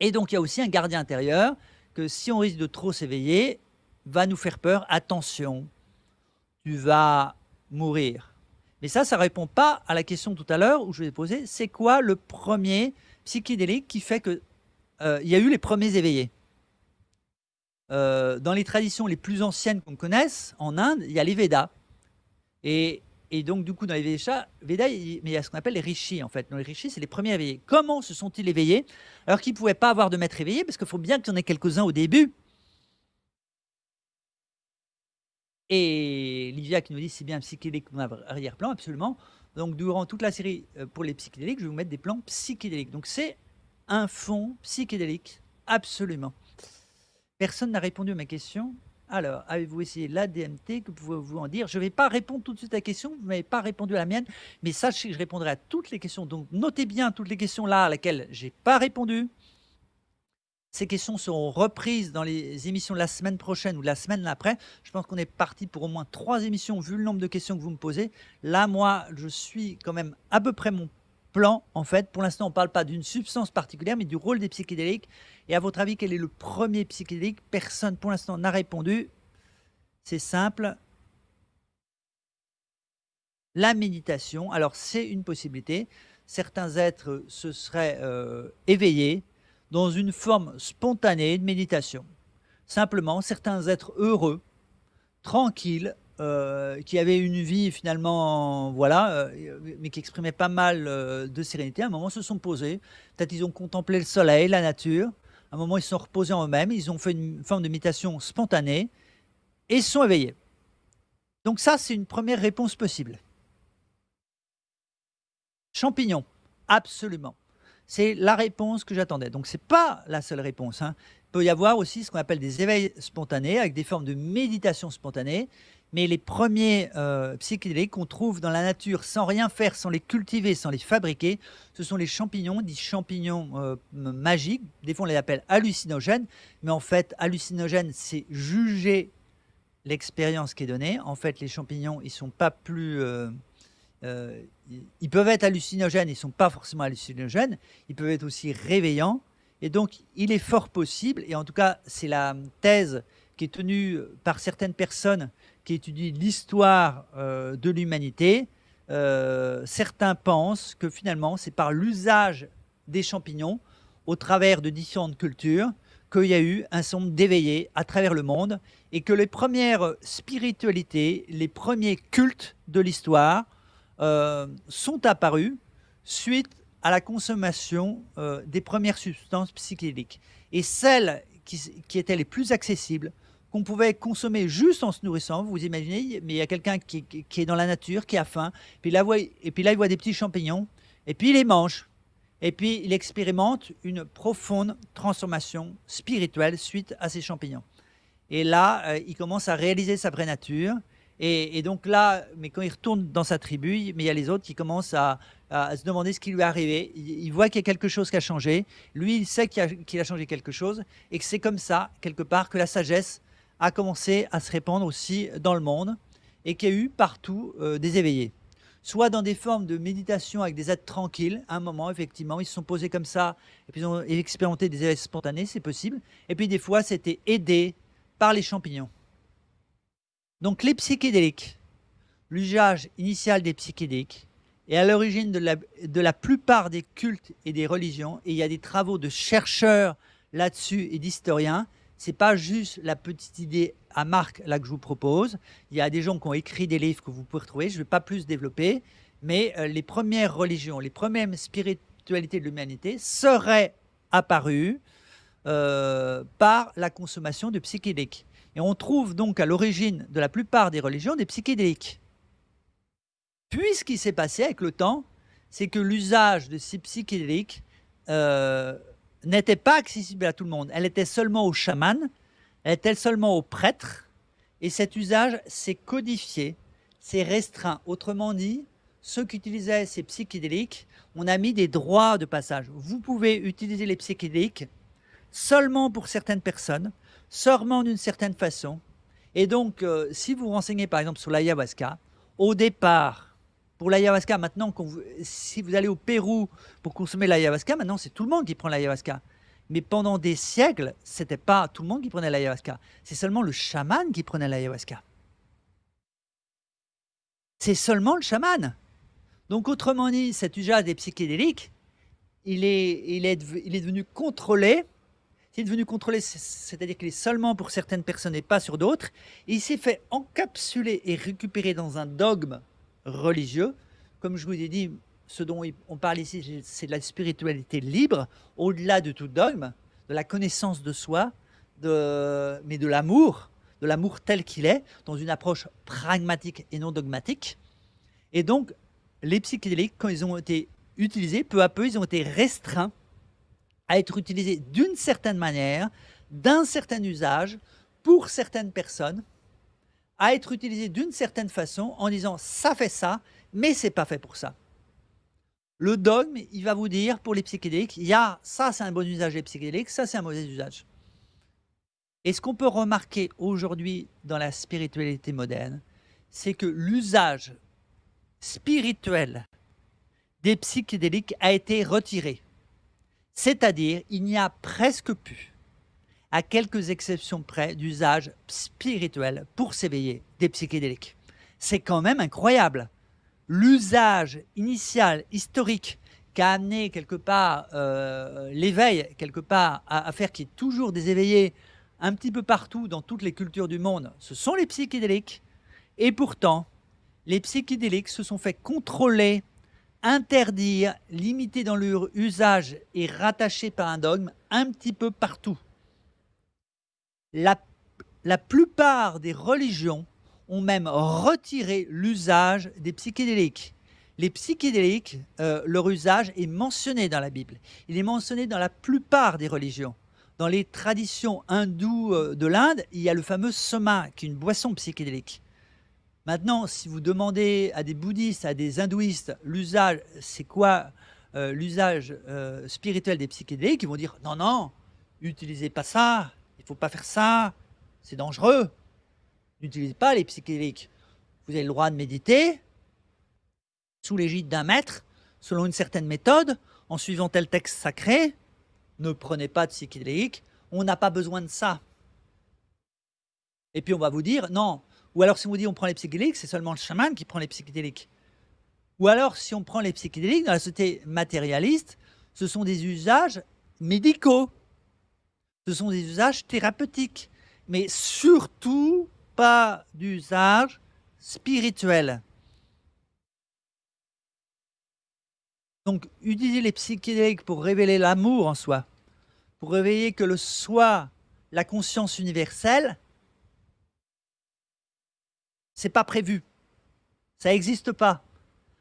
et donc, il y a aussi un gardien intérieur que si on risque de trop s'éveiller, va nous faire peur. Attention, tu vas mourir. Mais ça, ça ne répond pas à la question tout à l'heure où je vous ai posé, c'est quoi le premier psychédélique qui fait que euh, il y a eu les premiers éveillés euh, Dans les traditions les plus anciennes qu'on connaisse, en Inde, il y a les Védas. Et et donc, du coup, dans les Védas, Veda, il, mais y a ce qu'on appelle les rishis, en fait. Donc, les rishis, c'est les premiers éveillés. Comment se sont-ils éveillés alors qu'ils ne pouvaient pas avoir de maître éveillé Parce qu'il faut bien qu'il y en ait quelques-uns au début. Et Livia qui nous dit c'est bien psychédélique mon arrière-plan, absolument. Donc, durant toute la série euh, pour les psychédéliques, je vais vous mettre des plans psychédéliques. Donc, c'est un fond psychédélique, absolument. Personne n'a répondu à ma question. Alors, avez-vous essayé la DMT Que pouvez-vous en dire Je ne vais pas répondre tout de suite à la question, vous n'avez pas répondu à la mienne, mais sachez que je répondrai à toutes les questions. Donc, notez bien toutes les questions là à laquelle je n'ai pas répondu. Ces questions seront reprises dans les émissions de la semaine prochaine ou de la semaine après Je pense qu'on est parti pour au moins trois émissions vu le nombre de questions que vous me posez. Là, moi, je suis quand même à peu près mon plan, en fait. Pour l'instant, on ne parle pas d'une substance particulière, mais du rôle des psychédéliques. Et à votre avis, quel est le premier psychédélique Personne, pour l'instant, n'a répondu. C'est simple. La méditation, alors c'est une possibilité. Certains êtres se seraient euh, éveillés dans une forme spontanée de méditation. Simplement, certains êtres heureux, tranquilles, euh, qui avaient une vie finalement, voilà, euh, mais qui exprimait pas mal euh, de sérénité, à un moment se sont posés. Peut-être ils ont contemplé le soleil, la nature. À un moment, ils se sont reposés en eux-mêmes. Ils ont fait une forme de méditation spontanée et se sont éveillés. Donc ça, c'est une première réponse possible. Champignons, absolument. C'est la réponse que j'attendais. Donc ce n'est pas la seule réponse. Hein. Il peut y avoir aussi ce qu'on appelle des éveils spontanés avec des formes de méditation spontanée mais les premiers euh, psychédéliques qu'on trouve dans la nature sans rien faire, sans les cultiver, sans les fabriquer, ce sont les champignons, dits champignons euh, magiques. Des fois, on les appelle hallucinogènes, mais en fait, hallucinogène, c'est juger l'expérience qui est donnée. En fait, les champignons, ils sont pas plus. Euh, ils peuvent être hallucinogènes, ils sont pas forcément hallucinogènes. Ils peuvent être aussi réveillants. Et donc, il est fort possible, et en tout cas, c'est la thèse qui est tenue par certaines personnes qui étudie l'histoire euh, de l'humanité, euh, certains pensent que finalement c'est par l'usage des champignons au travers de différentes cultures qu'il y a eu un son d'éveillé à travers le monde et que les premières spiritualités, les premiers cultes de l'histoire euh, sont apparus suite à la consommation des premières substances psychédéliques. Et celles qui étaient les plus accessibles qu'on pouvait consommer juste en se nourrissant, vous imaginez, mais il y a quelqu'un qui, est dans la nature, qui a faim, puis là, et puis là il voit des petits champignons, et puis il les mange, et puis il expérimente une profonde transformation spirituelle suite à ces champignons. Et là, euh, il commence à réaliser sa vraie nature, et, donc là, mais quand il retourne dans sa tribu, mais il y a les autres qui commencent à, se demander ce qui lui est arrivé. Il, voit qu'il y a quelque chose qui a changé. Lui, il sait qu'il a, changé quelque chose et que c'est comme ça, quelque part, que la sagesse a commencé à se répandre aussi dans le monde et qu'il y a eu partout euh, des éveillés. Soit dans des formes de méditation avec des êtres tranquilles, à un moment, effectivement, ils se sont posés comme ça, et puis ils ont expérimenté des éveils spontanés, c'est possible. Et puis des fois, c'était aidé par les champignons. Donc les psychédéliques, l'usage initial des psychédéliques est à l'origine de la, de la plupart des cultes et des religions, et il y a des travaux de chercheurs là-dessus et d'historiens, c'est pas juste la petite idée à marque là que je vous propose. Il y a des gens qui ont écrit des livres que vous pouvez retrouver. Je ne vais pas plus développer, mais euh, les premières religions, les premières spiritualités de l'humanité seraient apparues euh, par la consommation de psychédéliques. Et on trouve donc à l'origine de la plupart des religions des psychédéliques. Puis ce qui s'est passé avec le temps, c'est que l'usage de ces psychédéliques euh, n'était pas accessible à tout le monde. Elle était seulement aux chamans, elle était seulement aux prêtres. Et cet usage s'est codifié, s'est restreint. Autrement dit, ceux qui utilisaient ces psychédéliques, on a mis des droits de passage. Vous pouvez utiliser les psychédéliques seulement pour certaines personnes, seulement d'une certaine façon. Et donc, euh, si vous vous renseignez par exemple sur l'ayahuasca, au départ, pour l'ayahuasca, maintenant, si vous allez au Pérou pour consommer l'ayahuasca, maintenant c'est tout le monde qui prend l'ayahuasca. Mais pendant des siècles, c'était pas tout le monde qui prenait l'ayahuasca. C'est seulement le chaman qui prenait l'ayahuasca. C'est seulement le chaman. Donc autrement dit, cet usage des psychédéliques, il est, il est, il est devenu contrôlé. Il est devenu contrôlé, c'est-à-dire qu'il est seulement pour certaines personnes et pas sur d'autres. Il s'est fait encapsuler et récupérer dans un dogme religieux. Comme je vous ai dit, ce dont on parle ici, c'est de la spiritualité libre, au-delà de tout dogme, de la connaissance de soi, mais de l'amour, de l'amour tel qu'il est, dans une approche pragmatique et non dogmatique. Et donc, les psychédéliques, quand ils ont été utilisés, peu à peu, ils ont été restreints à être utilisés d'une certaine manière, d'un certain usage, pour certaines personnes, à être utilisé d'une certaine façon en disant ça fait ça, mais c'est pas fait pour ça. Le dogme, il va vous dire pour les psychédéliques, il y a ça c'est un bon usage des psychédéliques, ça c'est un mauvais usage. Et ce qu'on peut remarquer aujourd'hui dans la spiritualité moderne, c'est que l'usage spirituel des psychédéliques a été retiré. C'est-à-dire, il n'y a presque plus à quelques exceptions près, d'usage spirituel pour s'éveiller des psychédéliques. C'est quand même incroyable. L'usage initial, historique, qui a amené quelque part euh, l'éveil, quelque part à, à faire qu'il y ait toujours des éveillés un petit peu partout dans toutes les cultures du monde, ce sont les psychédéliques. Et pourtant, les psychédéliques se sont fait contrôler, interdire, limiter dans leur usage et rattacher par un dogme un petit peu partout la, la plupart des religions ont même retiré l'usage des psychédéliques. Les psychédéliques, euh, leur usage est mentionné dans la Bible. Il est mentionné dans la plupart des religions. Dans les traditions hindoues euh, de l'Inde, il y a le fameux soma, qui est une boisson psychédélique. Maintenant, si vous demandez à des bouddhistes, à des hindouistes, l'usage, c'est quoi euh, l'usage spirituel des psychédéliques Ils vont dire non, non, utilisez pas ça, il ne faut pas faire ça, c'est dangereux. N'utilisez pas les psychédéliques. Vous avez le droit de méditer sous l'égide d'un maître, selon une certaine méthode, en suivant tel texte sacré. Ne prenez pas de psychédéliques, on n'a pas besoin de ça. Et puis on va vous dire non. Ou alors si on vous dit on prend les psychédéliques, c'est seulement le chaman qui prend les psychédéliques. Ou alors si on prend les psychédéliques dans la société matérialiste, ce sont des usages médicaux ce sont des usages thérapeutiques, mais surtout pas d'usage spirituel. Donc, utiliser les psychédéliques pour révéler l'amour en soi, pour réveiller que le soi, la conscience universelle, c'est pas prévu. Ça n'existe pas.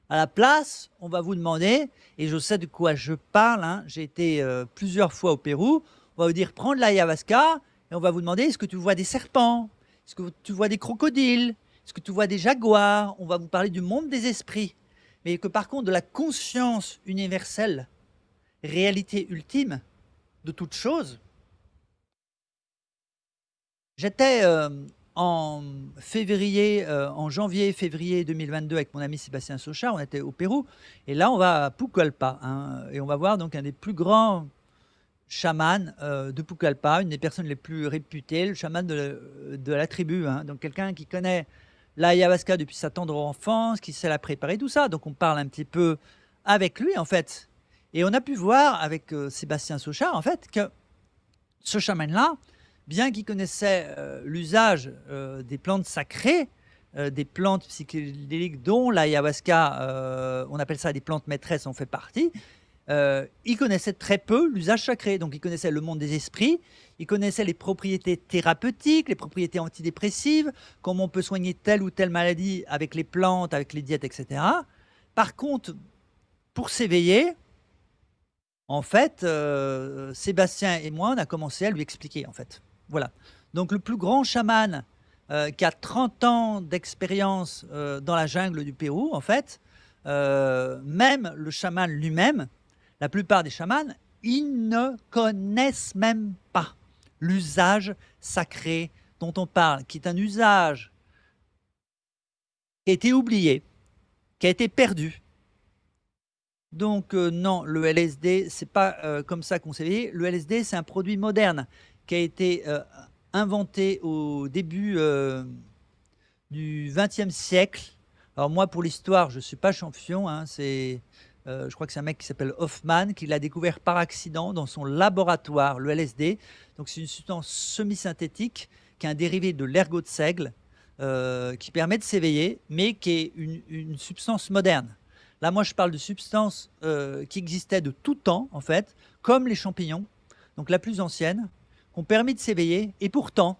À la place, on va vous demander, et je sais de quoi je parle, hein, j'ai été euh, plusieurs fois au Pérou, on va vous dire prendre l'ayahuasca et on va vous demander est-ce que tu vois des serpents Est-ce que tu vois des crocodiles Est-ce que tu vois des jaguars On va vous parler du monde des esprits. Mais que par contre, de la conscience universelle, réalité ultime de toute chose, j'étais euh, en février, euh, en janvier-février 2022 avec mon ami Sébastien Sochard, on était au Pérou, et là on va à Pucallpa, hein, et on va voir donc un des plus grands chaman euh, de Pucallpa, une des personnes les plus réputées, le chaman de, euh, la tribu. Hein. Donc quelqu'un qui connaît l'ayahuasca depuis sa tendre enfance, qui sait la préparer, tout ça. Donc on parle un petit peu avec lui en fait. Et on a pu voir avec euh, Sébastien Souchard en fait que ce chaman-là, bien qu'il connaissait l'usage des plantes sacrées, des plantes psychédéliques dont l'ayahuasca, on appelle ça des plantes maîtresses, en fait partie, euh, il connaissait très peu l'usage sacré. Donc, il connaissait le monde des esprits, il connaissait les propriétés thérapeutiques, les propriétés antidépressives, comment on peut soigner telle ou telle maladie avec les plantes, avec les diètes, etc. Par contre, pour s'éveiller, en fait, euh, Sébastien et moi, on a commencé à lui expliquer, en fait. Voilà. Donc, le plus grand chaman euh, qui a 30 ans d'expérience dans la jungle du Pérou, en fait, même le chaman lui-même, la plupart des chamans, ils ne connaissent même pas l'usage sacré dont on parle, qui est un usage qui a été oublié, qui a été perdu. Donc euh, non, le LSD, c'est pas euh, comme ça qu'on s'est Le LSD, c'est un produit moderne qui a été euh, inventé au début du XXe siècle. Alors moi, pour l'histoire, je ne suis pas champion, hein, c'est euh, je crois que c'est un mec qui s'appelle Hoffman, qui l'a découvert par accident dans son laboratoire, le LSD. Donc c'est une substance semi-synthétique qui est un dérivé de l'ergot de seigle, euh, qui permet de s'éveiller, mais qui est une, substance moderne. Là, moi, je parle de substances euh, qui existaient de tout temps, en fait, comme les champignons, donc la plus ancienne, qui ont permis de s'éveiller. Et pourtant,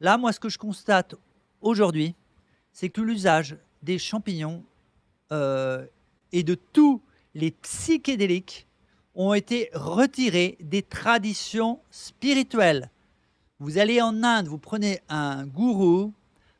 là, moi, ce que je constate aujourd'hui, c'est que l'usage des champignons et de tout les psychédéliques ont été retirés des traditions spirituelles. Vous allez en Inde, vous prenez un gourou,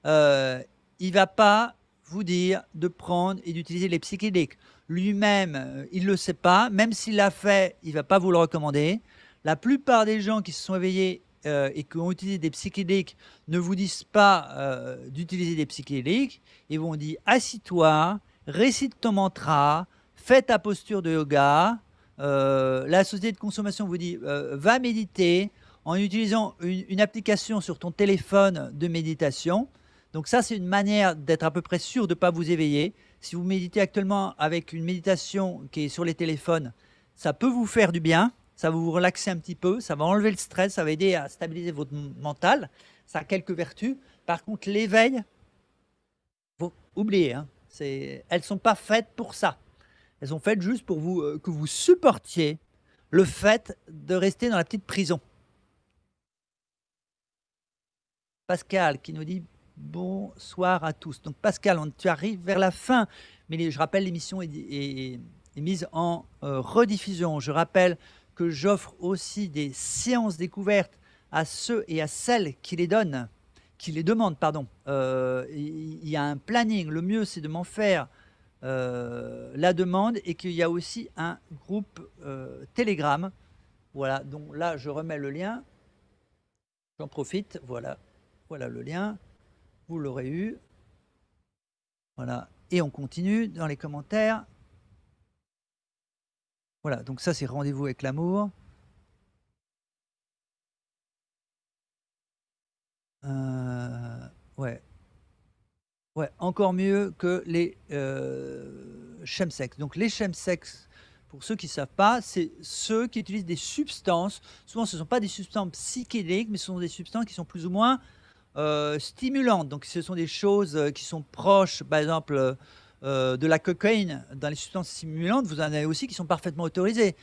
euh, il ne va pas vous dire de prendre et d'utiliser les psychédéliques. Lui-même, euh, il ne le sait pas. Même s'il l'a fait, il ne va pas vous le recommander. La plupart des gens qui se sont éveillés euh, et qui ont utilisé des psychédéliques ne vous disent pas d'utiliser des psychédéliques. Ils vont dire « toi récite ton mantra, faites ta posture de yoga. Euh, la société de consommation vous dit euh, va méditer en utilisant une, application sur ton téléphone de méditation. Donc ça, c'est une manière d'être à peu près sûr de ne pas vous éveiller. Si vous méditez actuellement avec une méditation qui est sur les téléphones, ça peut vous faire du bien, ça va vous relaxer un petit peu, ça va enlever le stress, ça va aider à stabiliser votre mental. Ça a quelques vertus. Par contre, l'éveil, vous oubliez, hein, elles ne sont pas faites pour ça. Elles sont faites juste pour vous, euh, que vous supportiez le fait de rester dans la petite prison. Pascal qui nous dit bonsoir à tous. Donc Pascal, tu arrives vers la fin, mais je rappelle l'émission est, mise en euh, rediffusion. Je rappelle que j'offre aussi des séances découvertes à ceux et à celles qui les donnent, qui les demandent, pardon. Euh, il y, a un planning. Le mieux, c'est de m'en faire euh, la demande et qu'il y a aussi un groupe euh, Telegram. Voilà, donc là, je remets le lien. J'en profite, voilà. Voilà le lien. Vous l'aurez eu. Voilà. Et on continue dans les commentaires. Voilà, donc ça c'est rendez-vous avec l'amour. Euh, ouais. Ouais, encore mieux que les euh, chemsex. Donc les chemsex, pour ceux qui ne savent pas, c'est ceux qui utilisent des substances. Souvent, ce ne sont pas des substances psychédéliques, mais ce sont des substances qui sont plus ou moins euh, stimulantes. Donc ce sont des choses euh, qui sont proches, par exemple, euh, de la cocaïne. Dans les substances stimulantes, vous en avez aussi qui sont parfaitement autorisées.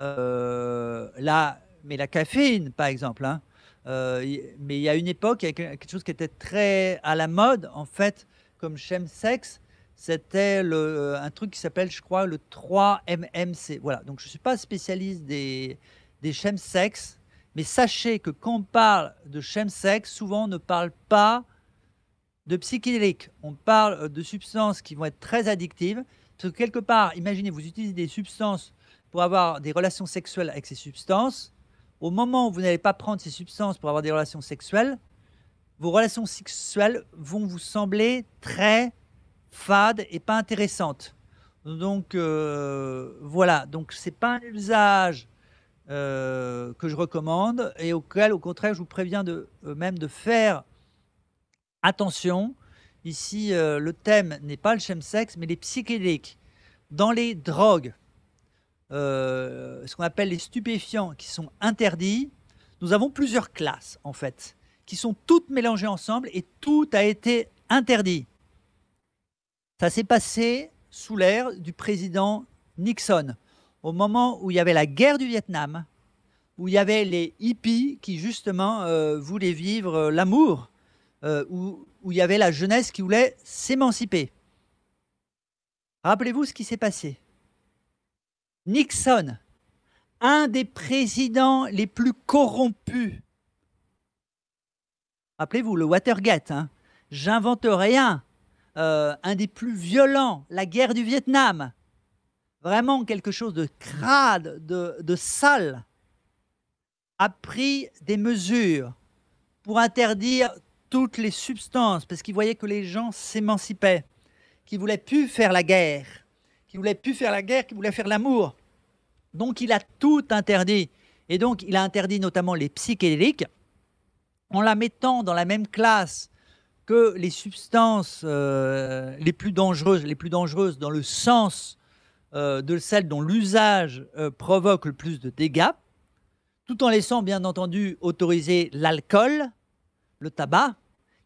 là, mais la caféine, par exemple. Hein. Euh, mais il y a une époque, il y a quelque chose qui était très à la mode, en fait, comme chemsex. C'était euh, un truc qui s'appelle, je crois, le 3MMC. Voilà, donc je ne suis pas spécialiste des, des chemsex, mais sachez que quand on parle de chemsex, souvent on ne parle pas de psychédéliques. On parle euh, de substances qui vont être très addictives. Parce quelque part, imaginez, vous utilisez des substances pour avoir des relations sexuelles avec ces substances. Au moment où vous n'allez pas prendre ces substances pour avoir des relations sexuelles, vos relations sexuelles vont vous sembler très fades et pas intéressantes. Donc euh, voilà, donc c'est pas un usage euh, que je recommande et auquel au contraire je vous préviens de euh, même de faire attention. Ici le thème n'est pas le chemsex mais les psychédéliques. Dans les drogues, euh, ce qu'on appelle les stupéfiants qui sont interdits, nous avons plusieurs classes en fait, qui sont toutes mélangées ensemble et tout a été interdit. Ça s'est passé sous l'ère du président Nixon, au moment où il y avait la guerre du Vietnam, où il y avait les hippies qui justement euh, voulaient vivre l'amour, euh, où il y avait la jeunesse qui voulait s'émanciper. Rappelez-vous ce qui s'est passé. Nixon, un des présidents les plus corrompus. Rappelez-vous, le Watergate, hein. j'invente rien. Euh, un des plus violents, la guerre du Vietnam. Vraiment quelque chose de crade, de, sale, a pris des mesures pour interdire toutes les substances, parce qu'il voyait que les gens s'émancipaient, qu'ils voulaient plus faire la guerre qui voulait plus faire la guerre, qui voulait faire l'amour. Donc il a tout interdit. Et donc il a interdit notamment les psychédéliques en la mettant dans la même classe que les substances euh, les plus dangereuses, les plus dangereuses dans le sens euh, de celles dont l'usage euh, provoque le plus de dégâts, tout en laissant bien entendu autoriser l'alcool, le tabac,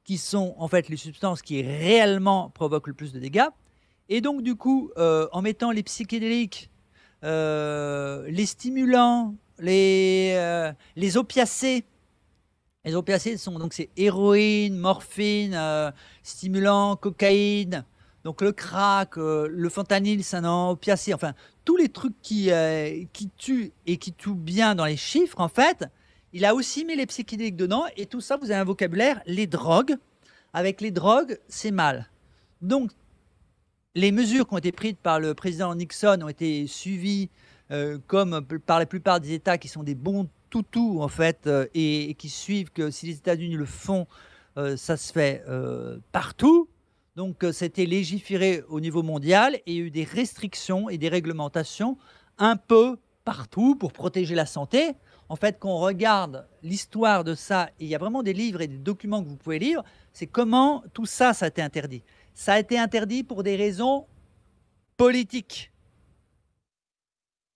qui sont en fait les substances qui réellement provoquent le plus de dégâts, et donc, du coup, euh, en mettant les psychédéliques, euh, les stimulants, les, euh, les opiacés, les opiacés sont donc c'est héroïne, morphine, stimulant, cocaïne, donc le crack, le fentanyl, ça un opiacé, enfin tous les trucs qui, qui tuent et qui tuent bien dans les chiffres, en fait, il a aussi mis les psychédéliques dedans et tout ça, vous avez un vocabulaire, les drogues. Avec les drogues, c'est mal. Donc les mesures qui ont été prises par le président Nixon ont été suivies euh, comme par la plupart des États qui sont des bons toutous en fait euh, et, qui suivent que si les États-Unis le font, euh, ça se fait partout. Donc c'était légiféré au niveau mondial et il y a eu des restrictions et des réglementations un peu partout pour protéger la santé. En fait, quand on regarde l'histoire de ça, il y a vraiment des livres et des documents que vous pouvez lire, c'est comment tout ça, ça a été interdit. Ça a été interdit pour des raisons politiques.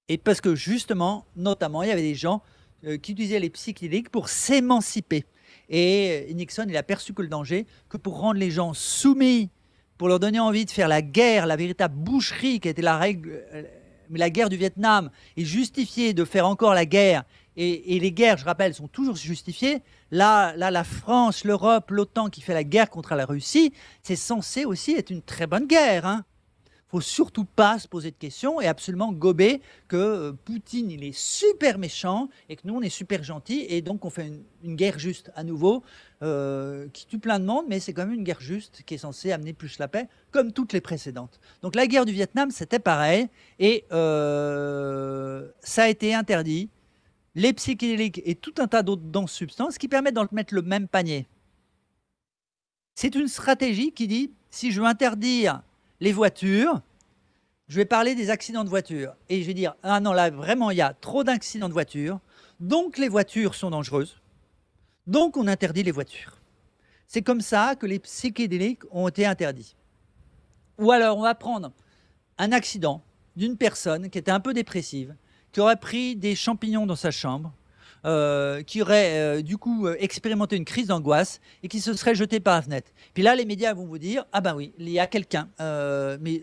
Et parce que justement, notamment, il y avait des gens euh, qui utilisaient les psychédéliques pour s'émanciper. Et euh, Nixon, il a perçu que le danger, que pour rendre les gens soumis, pour leur donner envie de faire la guerre, la véritable boucherie qui était la règle, euh, la guerre du Vietnam, est justifier de faire encore la guerre et, les guerres, je rappelle, sont toujours justifiées. Là, là la France, l'Europe, l'OTAN qui fait la guerre contre la Russie, c'est censé aussi être une très bonne guerre. Hein faut surtout pas se poser de questions et absolument gober que euh, Poutine, il est super méchant et que nous, on est super gentils. Et donc, on fait une, guerre juste à nouveau euh, qui tue plein de monde, mais c'est quand même une guerre juste qui est censée amener plus la paix, comme toutes les précédentes. Donc, la guerre du Vietnam, c'était pareil. Et euh, ça a été interdit les psychédéliques et tout un tas d'autres substances qui permettent d'en mettre le même panier. C'est une stratégie qui dit, si je veux interdire les voitures, je vais parler des accidents de voiture. Et je vais dire, ah non, là, vraiment, il y a trop d'accidents de voiture. Donc, les voitures sont dangereuses. Donc, on interdit les voitures. C'est comme ça que les psychédéliques ont été interdits. Ou alors, on va prendre un accident d'une personne qui était un peu dépressive qui aurait pris des champignons dans sa chambre, euh, qui aurait euh, du coup euh, expérimenté une crise d'angoisse et qui se serait jeté par la fenêtre. Puis là, les médias vont vous dire Ah ben oui, il y a quelqu'un, mais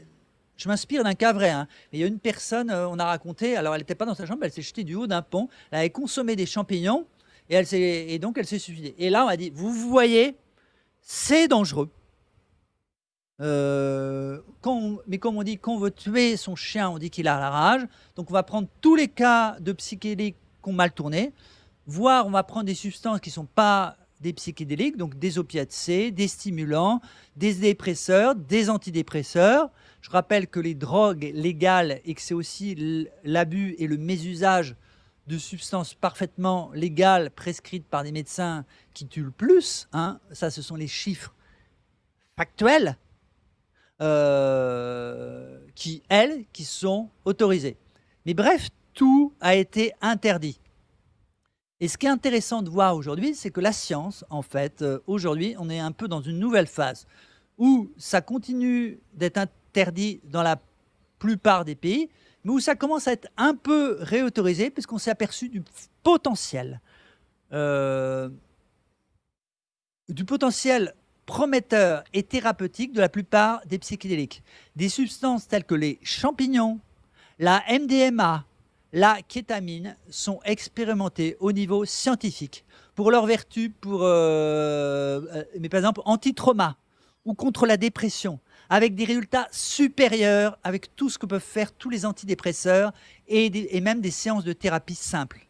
je m'inspire d'un cas vrai. Hein. il y a une personne, on a raconté, alors elle n'était pas dans sa chambre, elle s'est jetée du haut d'un pont, elle avait consommé des champignons et, elle et donc elle s'est suicidée. Et là, on a dit Vous voyez, c'est dangereux. Euh, mais comme on dit, quand on veut tuer son chien, on dit qu'il a la rage. Donc on va prendre tous les cas de psychédéliques qui ont mal tourné, voire on va prendre des substances qui ne sont pas des psychédéliques, donc des C, des stimulants, des dépresseurs, des antidépresseurs. Je rappelle que les drogues légales et que c'est aussi l'abus et le mésusage de substances parfaitement légales prescrites par des médecins qui tuent le plus. Hein. Ça, ce sont les chiffres factuels. Euh, qui, elles, qui sont autorisées. Mais bref, tout a été interdit. Et ce qui est intéressant de voir aujourd'hui, c'est que la science, en fait, euh, aujourd'hui, on est un peu dans une nouvelle phase où ça continue d'être interdit dans la plupart des pays, mais où ça commence à être un peu réautorisé puisqu'on s'est aperçu du potentiel. Euh, du potentiel prometteurs et thérapeutiques de la plupart des psychédéliques. Des substances telles que les champignons, la MDMA, la kétamine sont expérimentées au niveau scientifique pour leur vertu, pour, euh, euh, mais par exemple, anti-trauma ou contre la dépression, avec des résultats supérieurs, avec tout ce que peuvent faire tous les antidépresseurs et, et même des séances de thérapie simples.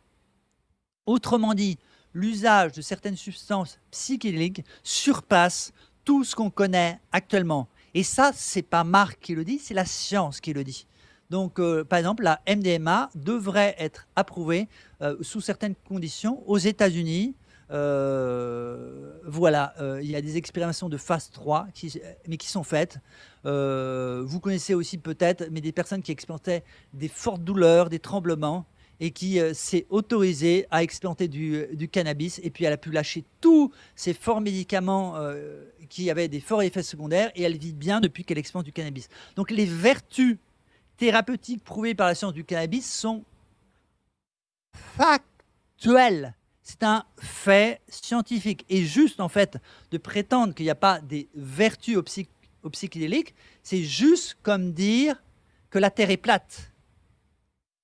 Autrement dit, l'usage de certaines substances psychédéliques surpasse tout ce qu'on connaît actuellement. Et ça, n'est pas Marc qui le dit, c'est la science qui le dit. Donc, euh, par exemple, la MDMA devrait être approuvée euh, sous certaines conditions aux États-Unis. Euh, voilà, il y a des expérimentations de phase 3, qui, mais qui sont faites. vous connaissez aussi peut-être, mais des personnes qui expérimentaient des fortes douleurs, des tremblements, et qui euh, s'est autorisée à explanter euh, du, cannabis. Et puis elle a pu lâcher tous ces forts médicaments euh, qui avaient des forts effets secondaires et elle vit bien depuis qu'elle explante du cannabis. Donc les vertus thérapeutiques prouvées par la science du cannabis sont factuelles. C'est un fait scientifique. Et juste, en fait, de prétendre qu'il n'y a pas des vertus au psychédélique, c'est juste comme dire que la Terre est plate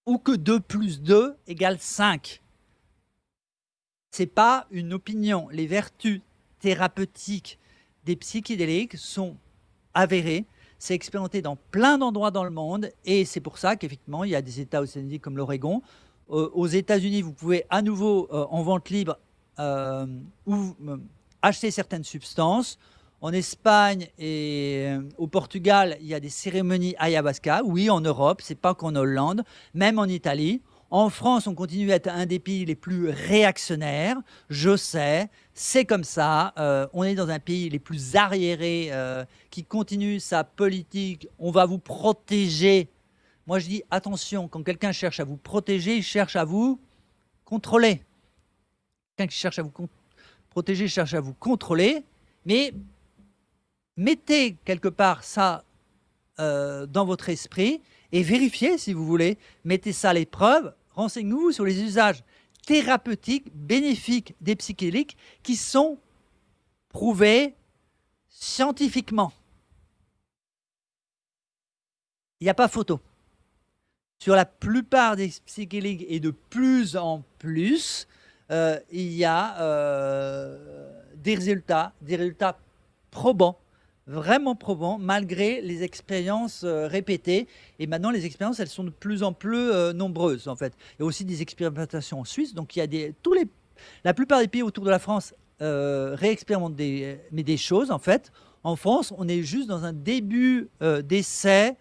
ou que 2 plus 2 égale 5. Ce n'est pas une opinion. Les vertus thérapeutiques des psychédéliques sont avérées. C'est expérimenté dans plein d'endroits dans le monde et c'est pour ça qu'effectivement, il y a des États États-Unis comme l'Oregon. Euh, aux États-Unis, vous pouvez à nouveau euh, en vente libre euh, ou, acheter certaines substances. En Espagne et euh, au Portugal, il y a des cérémonies ayahuasca. Oui, en Europe, c'est pas qu'en Hollande, même en Italie. En France, on continue à être un des pays les plus réactionnaires. Je sais, c'est comme ça. Euh, on est dans un pays les plus arriérés euh, qui continue sa politique. On va vous protéger. Moi, je dis attention, quand quelqu'un cherche à vous protéger, il cherche à vous contrôler. Quelqu'un qui cherche à vous protéger cherche à vous contrôler. Mais mettez quelque part ça euh, dans votre esprit et vérifiez si vous voulez. Mettez ça à l'épreuve, renseignez-vous sur les usages thérapeutiques, bénéfiques des psychédéliques qui sont prouvés scientifiquement. Il n'y a pas photo. Sur la plupart des psychédéliques et de plus en plus, euh, il y a euh, des résultats, des résultats probants vraiment probant malgré les expériences euh, répétées. Et maintenant, les expériences, elles sont de plus en plus euh, nombreuses en fait. Il y a aussi des expérimentations en Suisse, donc il y a des tous les la plupart des pays autour de la France euh, réexpérimentent des mais des choses en fait. En France, on est juste dans un début d'essai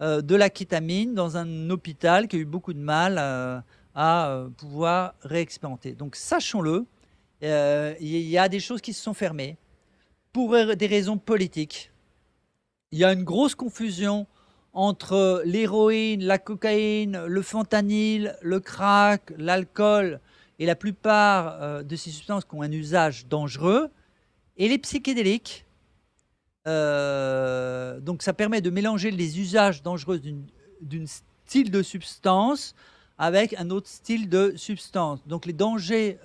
de la kétamine dans un hôpital qui a eu beaucoup de mal à pouvoir réexpérimenter. Donc sachons-le, il y a des choses qui se sont fermées pour euh, des raisons politiques. Il y a une grosse confusion entre l'héroïne, la cocaïne, le fentanyl, le crack, l'alcool et la plupart euh, de ces substances qui ont un usage dangereux, et les psychédéliques. Euh, donc ça permet de mélanger les usages dangereux d'une style de substance avec un autre style de substance. Donc les dangers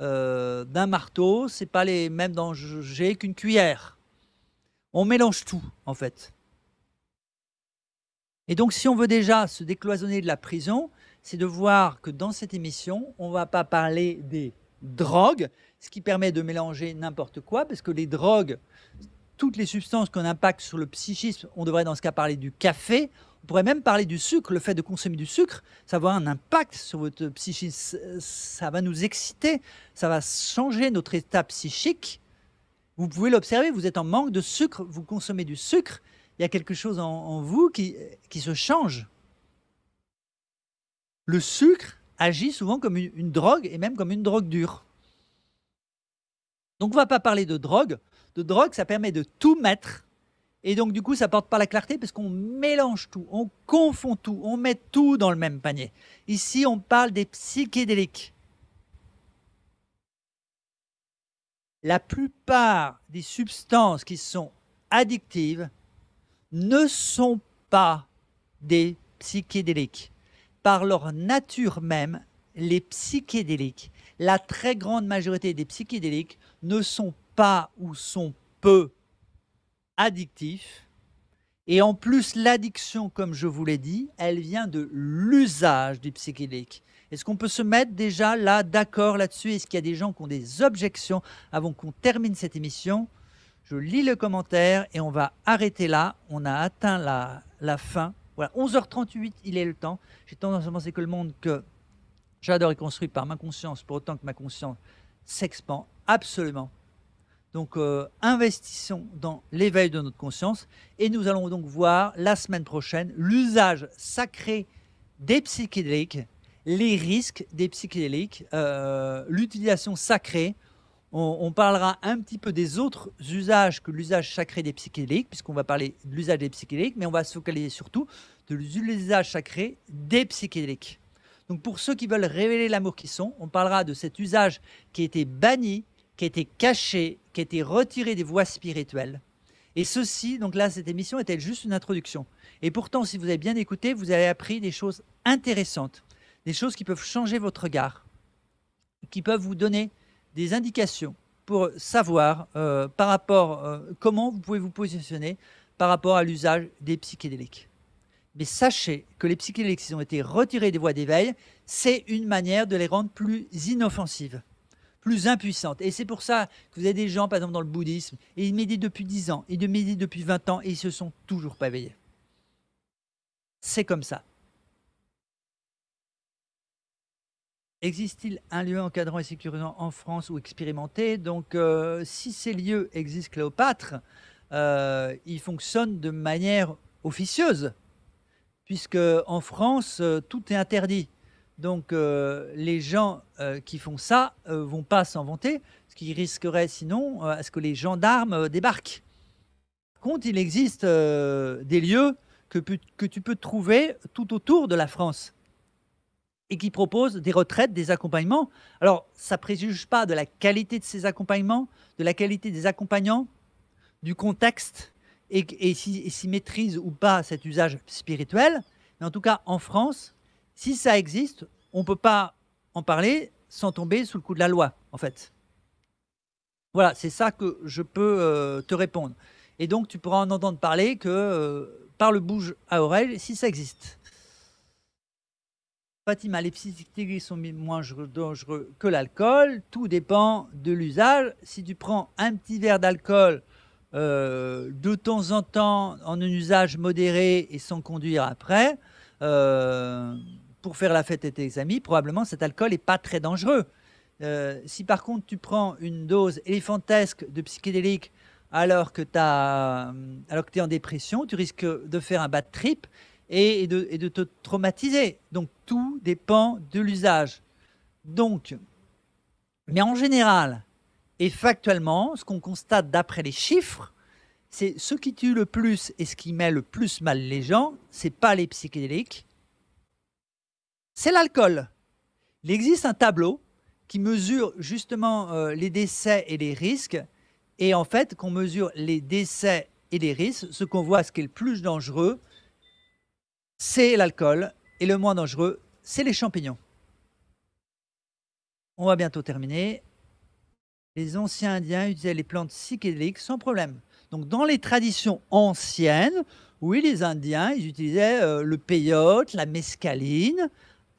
euh, d'un marteau, c'est pas les mêmes dangers qu'une cuillère. On mélange tout, en fait. Et donc, si on veut déjà se décloisonner de la prison, c'est de voir que dans cette émission, on ne va pas parler des drogues, ce qui permet de mélanger n'importe quoi, parce que les drogues, toutes les substances qu'on impacte sur le psychisme, on devrait dans ce cas parler du café, pourrait même parler du sucre. Le fait de consommer du sucre, ça va avoir un impact sur votre psychisme. Ça va nous exciter. Ça va changer notre état psychique. Vous pouvez l'observer. Vous êtes en manque de sucre. Vous consommez du sucre. Il y a quelque chose en, vous qui, qui se change. Le sucre agit souvent comme une, une drogue et même comme une drogue dure. Donc on ne va pas parler de drogue. De drogue, ça permet de tout mettre et donc, du coup, ça porte pas la clarté parce qu'on mélange tout, on confond tout, on met tout dans le même panier. Ici, on parle des psychédéliques. La plupart des substances qui sont addictives ne sont pas des psychédéliques. Par leur nature même, les psychédéliques, la très grande majorité des psychédéliques ne sont pas ou sont peu addictif. Et en plus, l'addiction, comme je vous l'ai dit, elle vient de l'usage du psychédélique. Est-ce qu'on peut se mettre déjà là d'accord là-dessus Est-ce qu'il y a des gens qui ont des objections avant qu'on termine cette émission Je lis le commentaire et on va arrêter là. On a atteint la, la fin. Voilà, 11h38, il est le temps. J'ai tendance à penser que le monde que j'adore est construit par ma conscience, pour autant que ma conscience s'expand absolument donc euh, investissons dans l'éveil de notre conscience et nous allons donc voir la semaine prochaine l'usage sacré des psychédéliques, les risques des psychédéliques, euh, l'utilisation sacrée. On, parlera un petit peu des autres usages que l'usage sacré des psychédéliques, puisqu'on va parler de l'usage des psychédéliques, mais on va se focaliser surtout de l'usage sacré des psychédéliques. Donc pour ceux qui veulent révéler l'amour qu'ils sont, on parlera de cet usage qui a été banni qui étaient caché, qui étaient retiré des voies spirituelles. Et ceci, donc là, cette émission était juste une introduction. Et pourtant, si vous avez bien écouté, vous avez appris des choses intéressantes, des choses qui peuvent changer votre regard, qui peuvent vous donner des indications pour savoir euh, par rapport euh, comment vous pouvez vous positionner par rapport à l'usage des psychédéliques. Mais sachez que les psychédéliques, s'ils ont été retirés des voies d'éveil, c'est une manière de les rendre plus inoffensives plus impuissante. Et c'est pour ça que vous avez des gens, par exemple, dans le bouddhisme, et ils méditent depuis dix ans, et ils méditent depuis 20 ans, et ils se sont toujours pas éveillés. C'est comme ça. Existe-t-il un lieu encadrant et sécurisant en France ou expérimenté Donc, euh, si ces lieux existent, Cléopâtre, euh, ils fonctionnent de manière officieuse, puisque en France, euh, tout est interdit. Donc euh, les gens euh, qui font ça euh, vont pas s'en vanter, ce qui risquerait sinon à ce que les gendarmes débarquent. Par contre, il existe des lieux que, tu peux trouver tout autour de la France et qui proposent des retraites, des accompagnements. Alors, ça préjuge pas de la qualité de ces accompagnements, de la qualité des accompagnants, du contexte et, et s'y ou pas cet usage spirituel. Mais en tout cas, en France, si ça existe, on ne peut pas en parler sans tomber sous le coup de la loi, en fait. Voilà, c'est ça que je peux euh, te répondre. Et donc, tu pourras en entendre parler que euh, par le bouge à oreille, si ça existe. Fatima, les psychédéliques sont moins dangereux que l'alcool. Tout dépend de l'usage. Si tu prends un petit verre d'alcool euh, de temps en temps en un usage modéré et sans conduire après, pour faire la fête avec tes amis, probablement cet alcool n'est pas très dangereux. Euh, si par contre tu prends une dose éléphantesque de psychédélique alors que tu euh, es en dépression, tu risques de faire un bad trip et, de, te traumatiser. Donc tout dépend de l'usage. Donc, mais en général et factuellement, ce qu'on constate d'après les chiffres, c'est ce qui tue le plus et ce qui met le plus mal les gens, c'est pas les psychédéliques, c'est l'alcool. Il existe un tableau qui mesure justement euh, les décès et les risques. Et en fait, qu'on mesure les décès et les risques, ce qu'on voit, ce qui est le plus dangereux, c'est l'alcool. Et le moins dangereux, c'est les champignons. On va bientôt terminer. Les anciens Indiens utilisaient les plantes psychédéliques sans problème. Donc dans les traditions anciennes, oui, les Indiens, ils utilisaient euh, le peyote, la mescaline,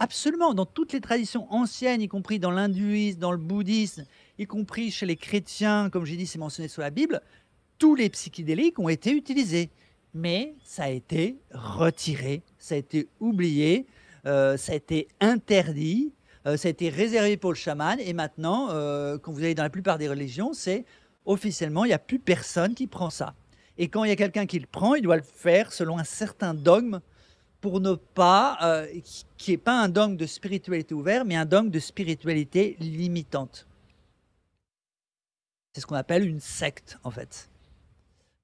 Absolument, dans toutes les traditions anciennes, y compris dans l'hindouisme, dans le bouddhisme, y compris chez les chrétiens, comme j'ai dit, c'est mentionné sur la Bible, tous les psychédéliques ont été utilisés. Mais ça a été retiré, ça a été oublié, euh, ça a été interdit, euh, ça a été réservé pour le chaman. Et maintenant, euh, quand vous allez dans la plupart des religions, c'est officiellement, il n'y a plus personne qui prend ça. Et quand il y a quelqu'un qui le prend, il doit le faire selon un certain dogme pour ne pas, euh, qui n'est pas un dogme de spiritualité ouverte, mais un dogme de spiritualité limitante. C'est ce qu'on appelle une secte, en fait.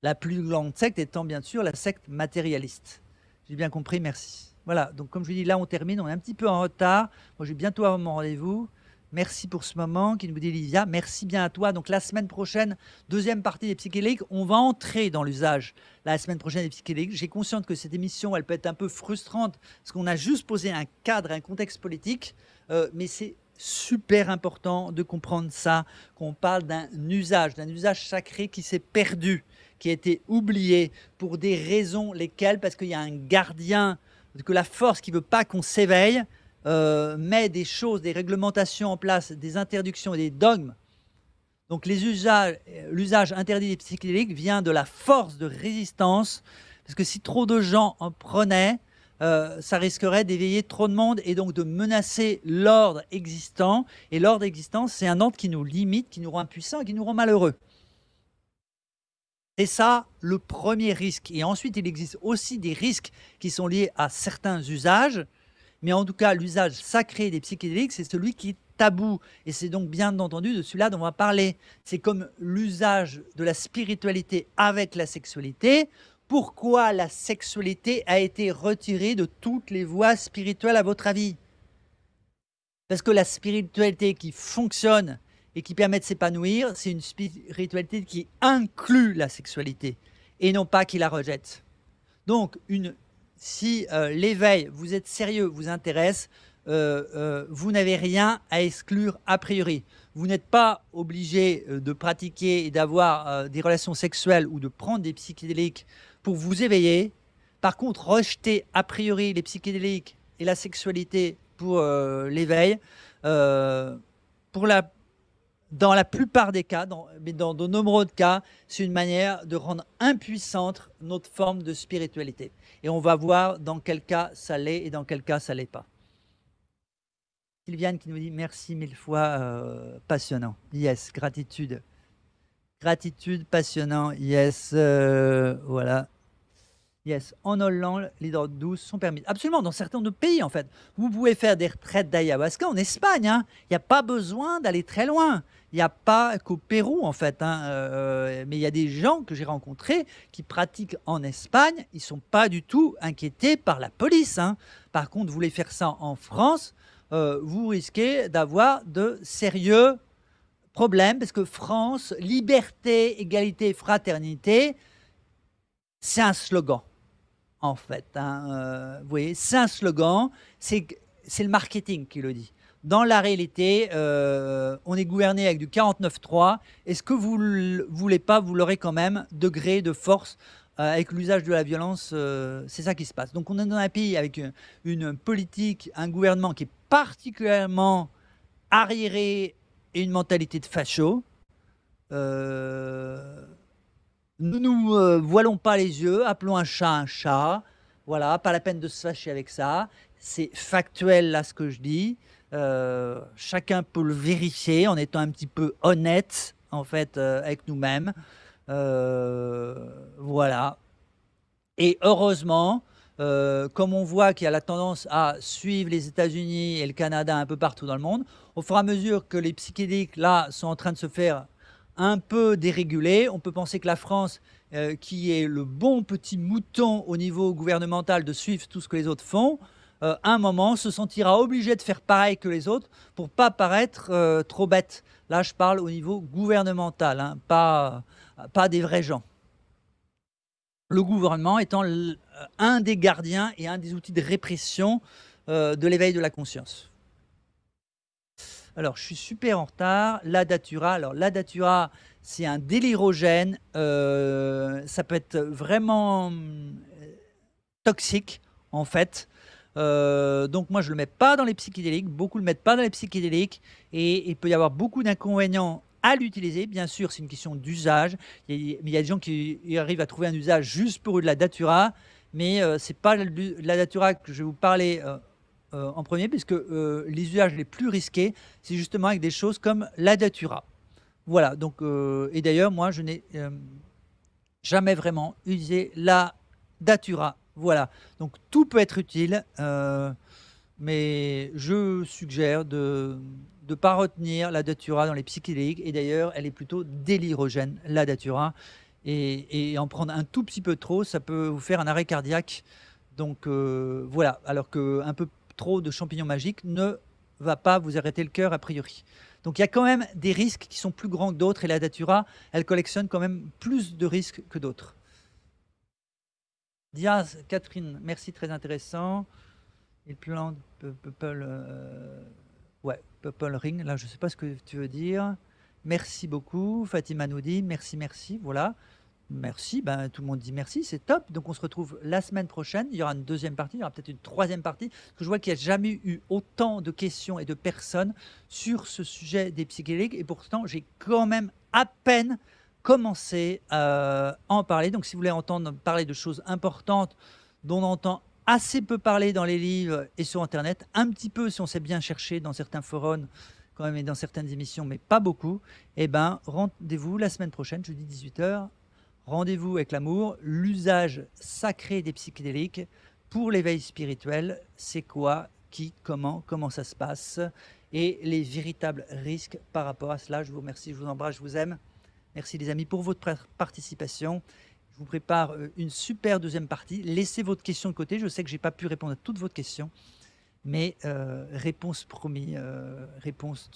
La plus grande secte étant bien sûr la secte matérialiste. J'ai bien compris, merci. Voilà, donc comme je vous dis, là on termine, on est un petit peu en retard. Moi j'ai bientôt mon rendez-vous. Merci pour ce moment, qui nous dit Livia. Merci bien à toi. Donc la semaine prochaine, deuxième partie des psychédéliques, on va entrer dans l'usage la semaine prochaine des psychédéliques. J'ai conscience que cette émission, elle peut être un peu frustrante, parce qu'on a juste posé un cadre, un contexte politique, euh, mais c'est super important de comprendre ça, qu'on parle d'un usage, d'un usage sacré qui s'est perdu, qui a été oublié pour des raisons lesquelles, parce qu'il y a un gardien, que la force qui veut pas qu'on s'éveille, euh, met des choses, des réglementations en place, des interdictions et des dogmes. Donc l'usage interdit des psychédéliques vient de la force de résistance, parce que si trop de gens en prenaient, euh, ça risquerait d'éveiller trop de monde et donc de menacer l'ordre existant. Et l'ordre existant, c'est un ordre qui nous limite, qui nous rend impuissants qui nous rend malheureux. C'est ça le premier risque. Et ensuite, il existe aussi des risques qui sont liés à certains usages, mais en tout cas, l'usage sacré des psychédéliques, c'est celui qui est tabou. Et c'est donc bien entendu de celui-là dont on va parler. C'est comme l'usage de la spiritualité avec la sexualité. Pourquoi la sexualité a été retirée de toutes les voies spirituelles à votre avis Parce que la spiritualité qui fonctionne et qui permet de s'épanouir, c'est une spiritualité qui inclut la sexualité et non pas qui la rejette. Donc une si euh, l'éveil, vous êtes sérieux, vous intéresse, euh, euh, vous n'avez rien à exclure a priori. Vous n'êtes pas obligé de pratiquer et d'avoir des relations sexuelles ou de prendre des psychédéliques pour vous éveiller. Par contre, rejeter a priori les psychédéliques et la sexualité pour l'éveil, pour la dans la plupart des cas, mais dans de nombreux cas, c'est une manière de rendre impuissante notre forme de spiritualité. Et on va voir dans quel cas ça l'est et dans quel cas ça l'est pas. Sylviane qui nous dit merci mille fois, euh, passionnant. Yes, gratitude. Gratitude, passionnant. Yes, euh, voilà. Yes, en Hollande, les drogues douces sont permises. Absolument, dans certains de pays, en fait. Vous pouvez faire des retraites d'ayahuasca en Espagne. Hein. Il n'y a pas besoin d'aller très loin. Il n'y a pas qu'au Pérou, en fait. Hein, euh, mais il y a des gens que j'ai rencontrés qui pratiquent en Espagne. Ils ne sont pas du tout inquiétés par la police. Hein. Par contre, vous voulez faire ça en France, euh, vous risquez d'avoir de sérieux problèmes. Parce que France, liberté, égalité, fraternité, c'est un slogan, en fait. Hein, euh, vous voyez, c'est un slogan. C'est le marketing qui le dit dans la réalité, euh, on est gouverné avec du 49-3. Est-ce que vous ne voulez pas, vous l'aurez quand même, Degré de force, euh, avec l'usage de la violence, euh, c'est ça qui se passe. Donc on est dans un pays avec une, politique, un gouvernement qui est particulièrement arriéré et une mentalité de facho. ne nous voilons pas les yeux, appelons un chat un chat. Voilà, pas la peine de se fâcher avec ça. C'est factuel là ce que je dis. Euh, chacun peut le vérifier en étant un petit peu honnête en fait euh, avec nous-mêmes. Euh, voilà. Et heureusement, comme on voit qu'il y a la tendance à suivre les États-Unis et le Canada un peu partout dans le monde, au fur et à mesure que les psychédéliques là sont en train de se faire un peu déréguler, on peut penser que la France, qui est le bon petit mouton au niveau gouvernemental de suivre tout ce que les autres font, euh, un moment, se sentira obligé de faire pareil que les autres pour pas paraître euh, trop bête. Là, je parle au niveau gouvernemental, hein, pas, des vrais gens. Le gouvernement étant euh, un des gardiens et un des outils de répression de l'éveil de la conscience. Alors, je suis super en retard. La datura, alors la datura, c'est un délirogène. ça peut être vraiment toxique, en fait. Euh, donc moi, je ne le mets pas dans les psychédéliques. Beaucoup ne le mettent pas dans les psychédéliques. Et il peut y avoir beaucoup d'inconvénients à l'utiliser. Bien sûr, c'est une question d'usage. Mais il y a des gens qui arrivent à trouver un usage juste pour de la datura. Mais euh, c'est ce n'est pas la datura que je vais vous parler euh, en premier, puisque les usages les plus risqués, c'est justement avec des choses comme la datura. Voilà, donc, et d'ailleurs, moi, je n'ai jamais vraiment utilisé la datura voilà, donc tout peut être utile, euh, mais je suggère de ne pas retenir la datura dans les psychédéliques. Et d'ailleurs, elle est plutôt délirogène, la datura. Et, en prendre un tout petit peu trop, ça peut vous faire un arrêt cardiaque. Donc euh, voilà, alors qu'un peu trop de champignons magiques ne va pas vous arrêter le cœur a priori. Donc il y a quand même des risques qui sont plus grands que d'autres et la datura, elle collectionne quand même plus de risques que d'autres. Diaz, Catherine, merci, très intéressant. Il plante people ouais, Ring, là, je ne sais pas ce que tu veux dire. Merci beaucoup. Fatima nous merci, merci, voilà. Merci, ben, tout le monde dit merci, c'est top. Donc on se retrouve la semaine prochaine. Il y aura une deuxième partie, il y aura peut-être une troisième partie. Parce que je vois qu'il n'y a jamais eu autant de questions et de personnes sur ce sujet des psychédéliques. Et pourtant, j'ai quand même à peine Commencer euh, à en parler. Donc, si vous voulez entendre parler de choses importantes dont on entend assez peu parler dans les livres et sur Internet, un petit peu si on sait bien chercher dans certains forums quand même et dans certaines émissions, mais pas beaucoup, eh ben, rendez-vous la semaine prochaine, jeudi 18h, rendez-vous avec l'amour, l'usage sacré des psychédéliques pour l'éveil spirituel, c'est quoi, qui, comment, comment ça se passe, et les véritables risques par rapport à cela. Je vous remercie, je vous embrasse, je vous aime. Merci les amis pour votre participation. Je vous prépare euh, une super deuxième partie. Laissez votre question de côté. Je sais que je n'ai pas pu répondre à toutes vos questions, mais euh, réponse promis, euh, réponse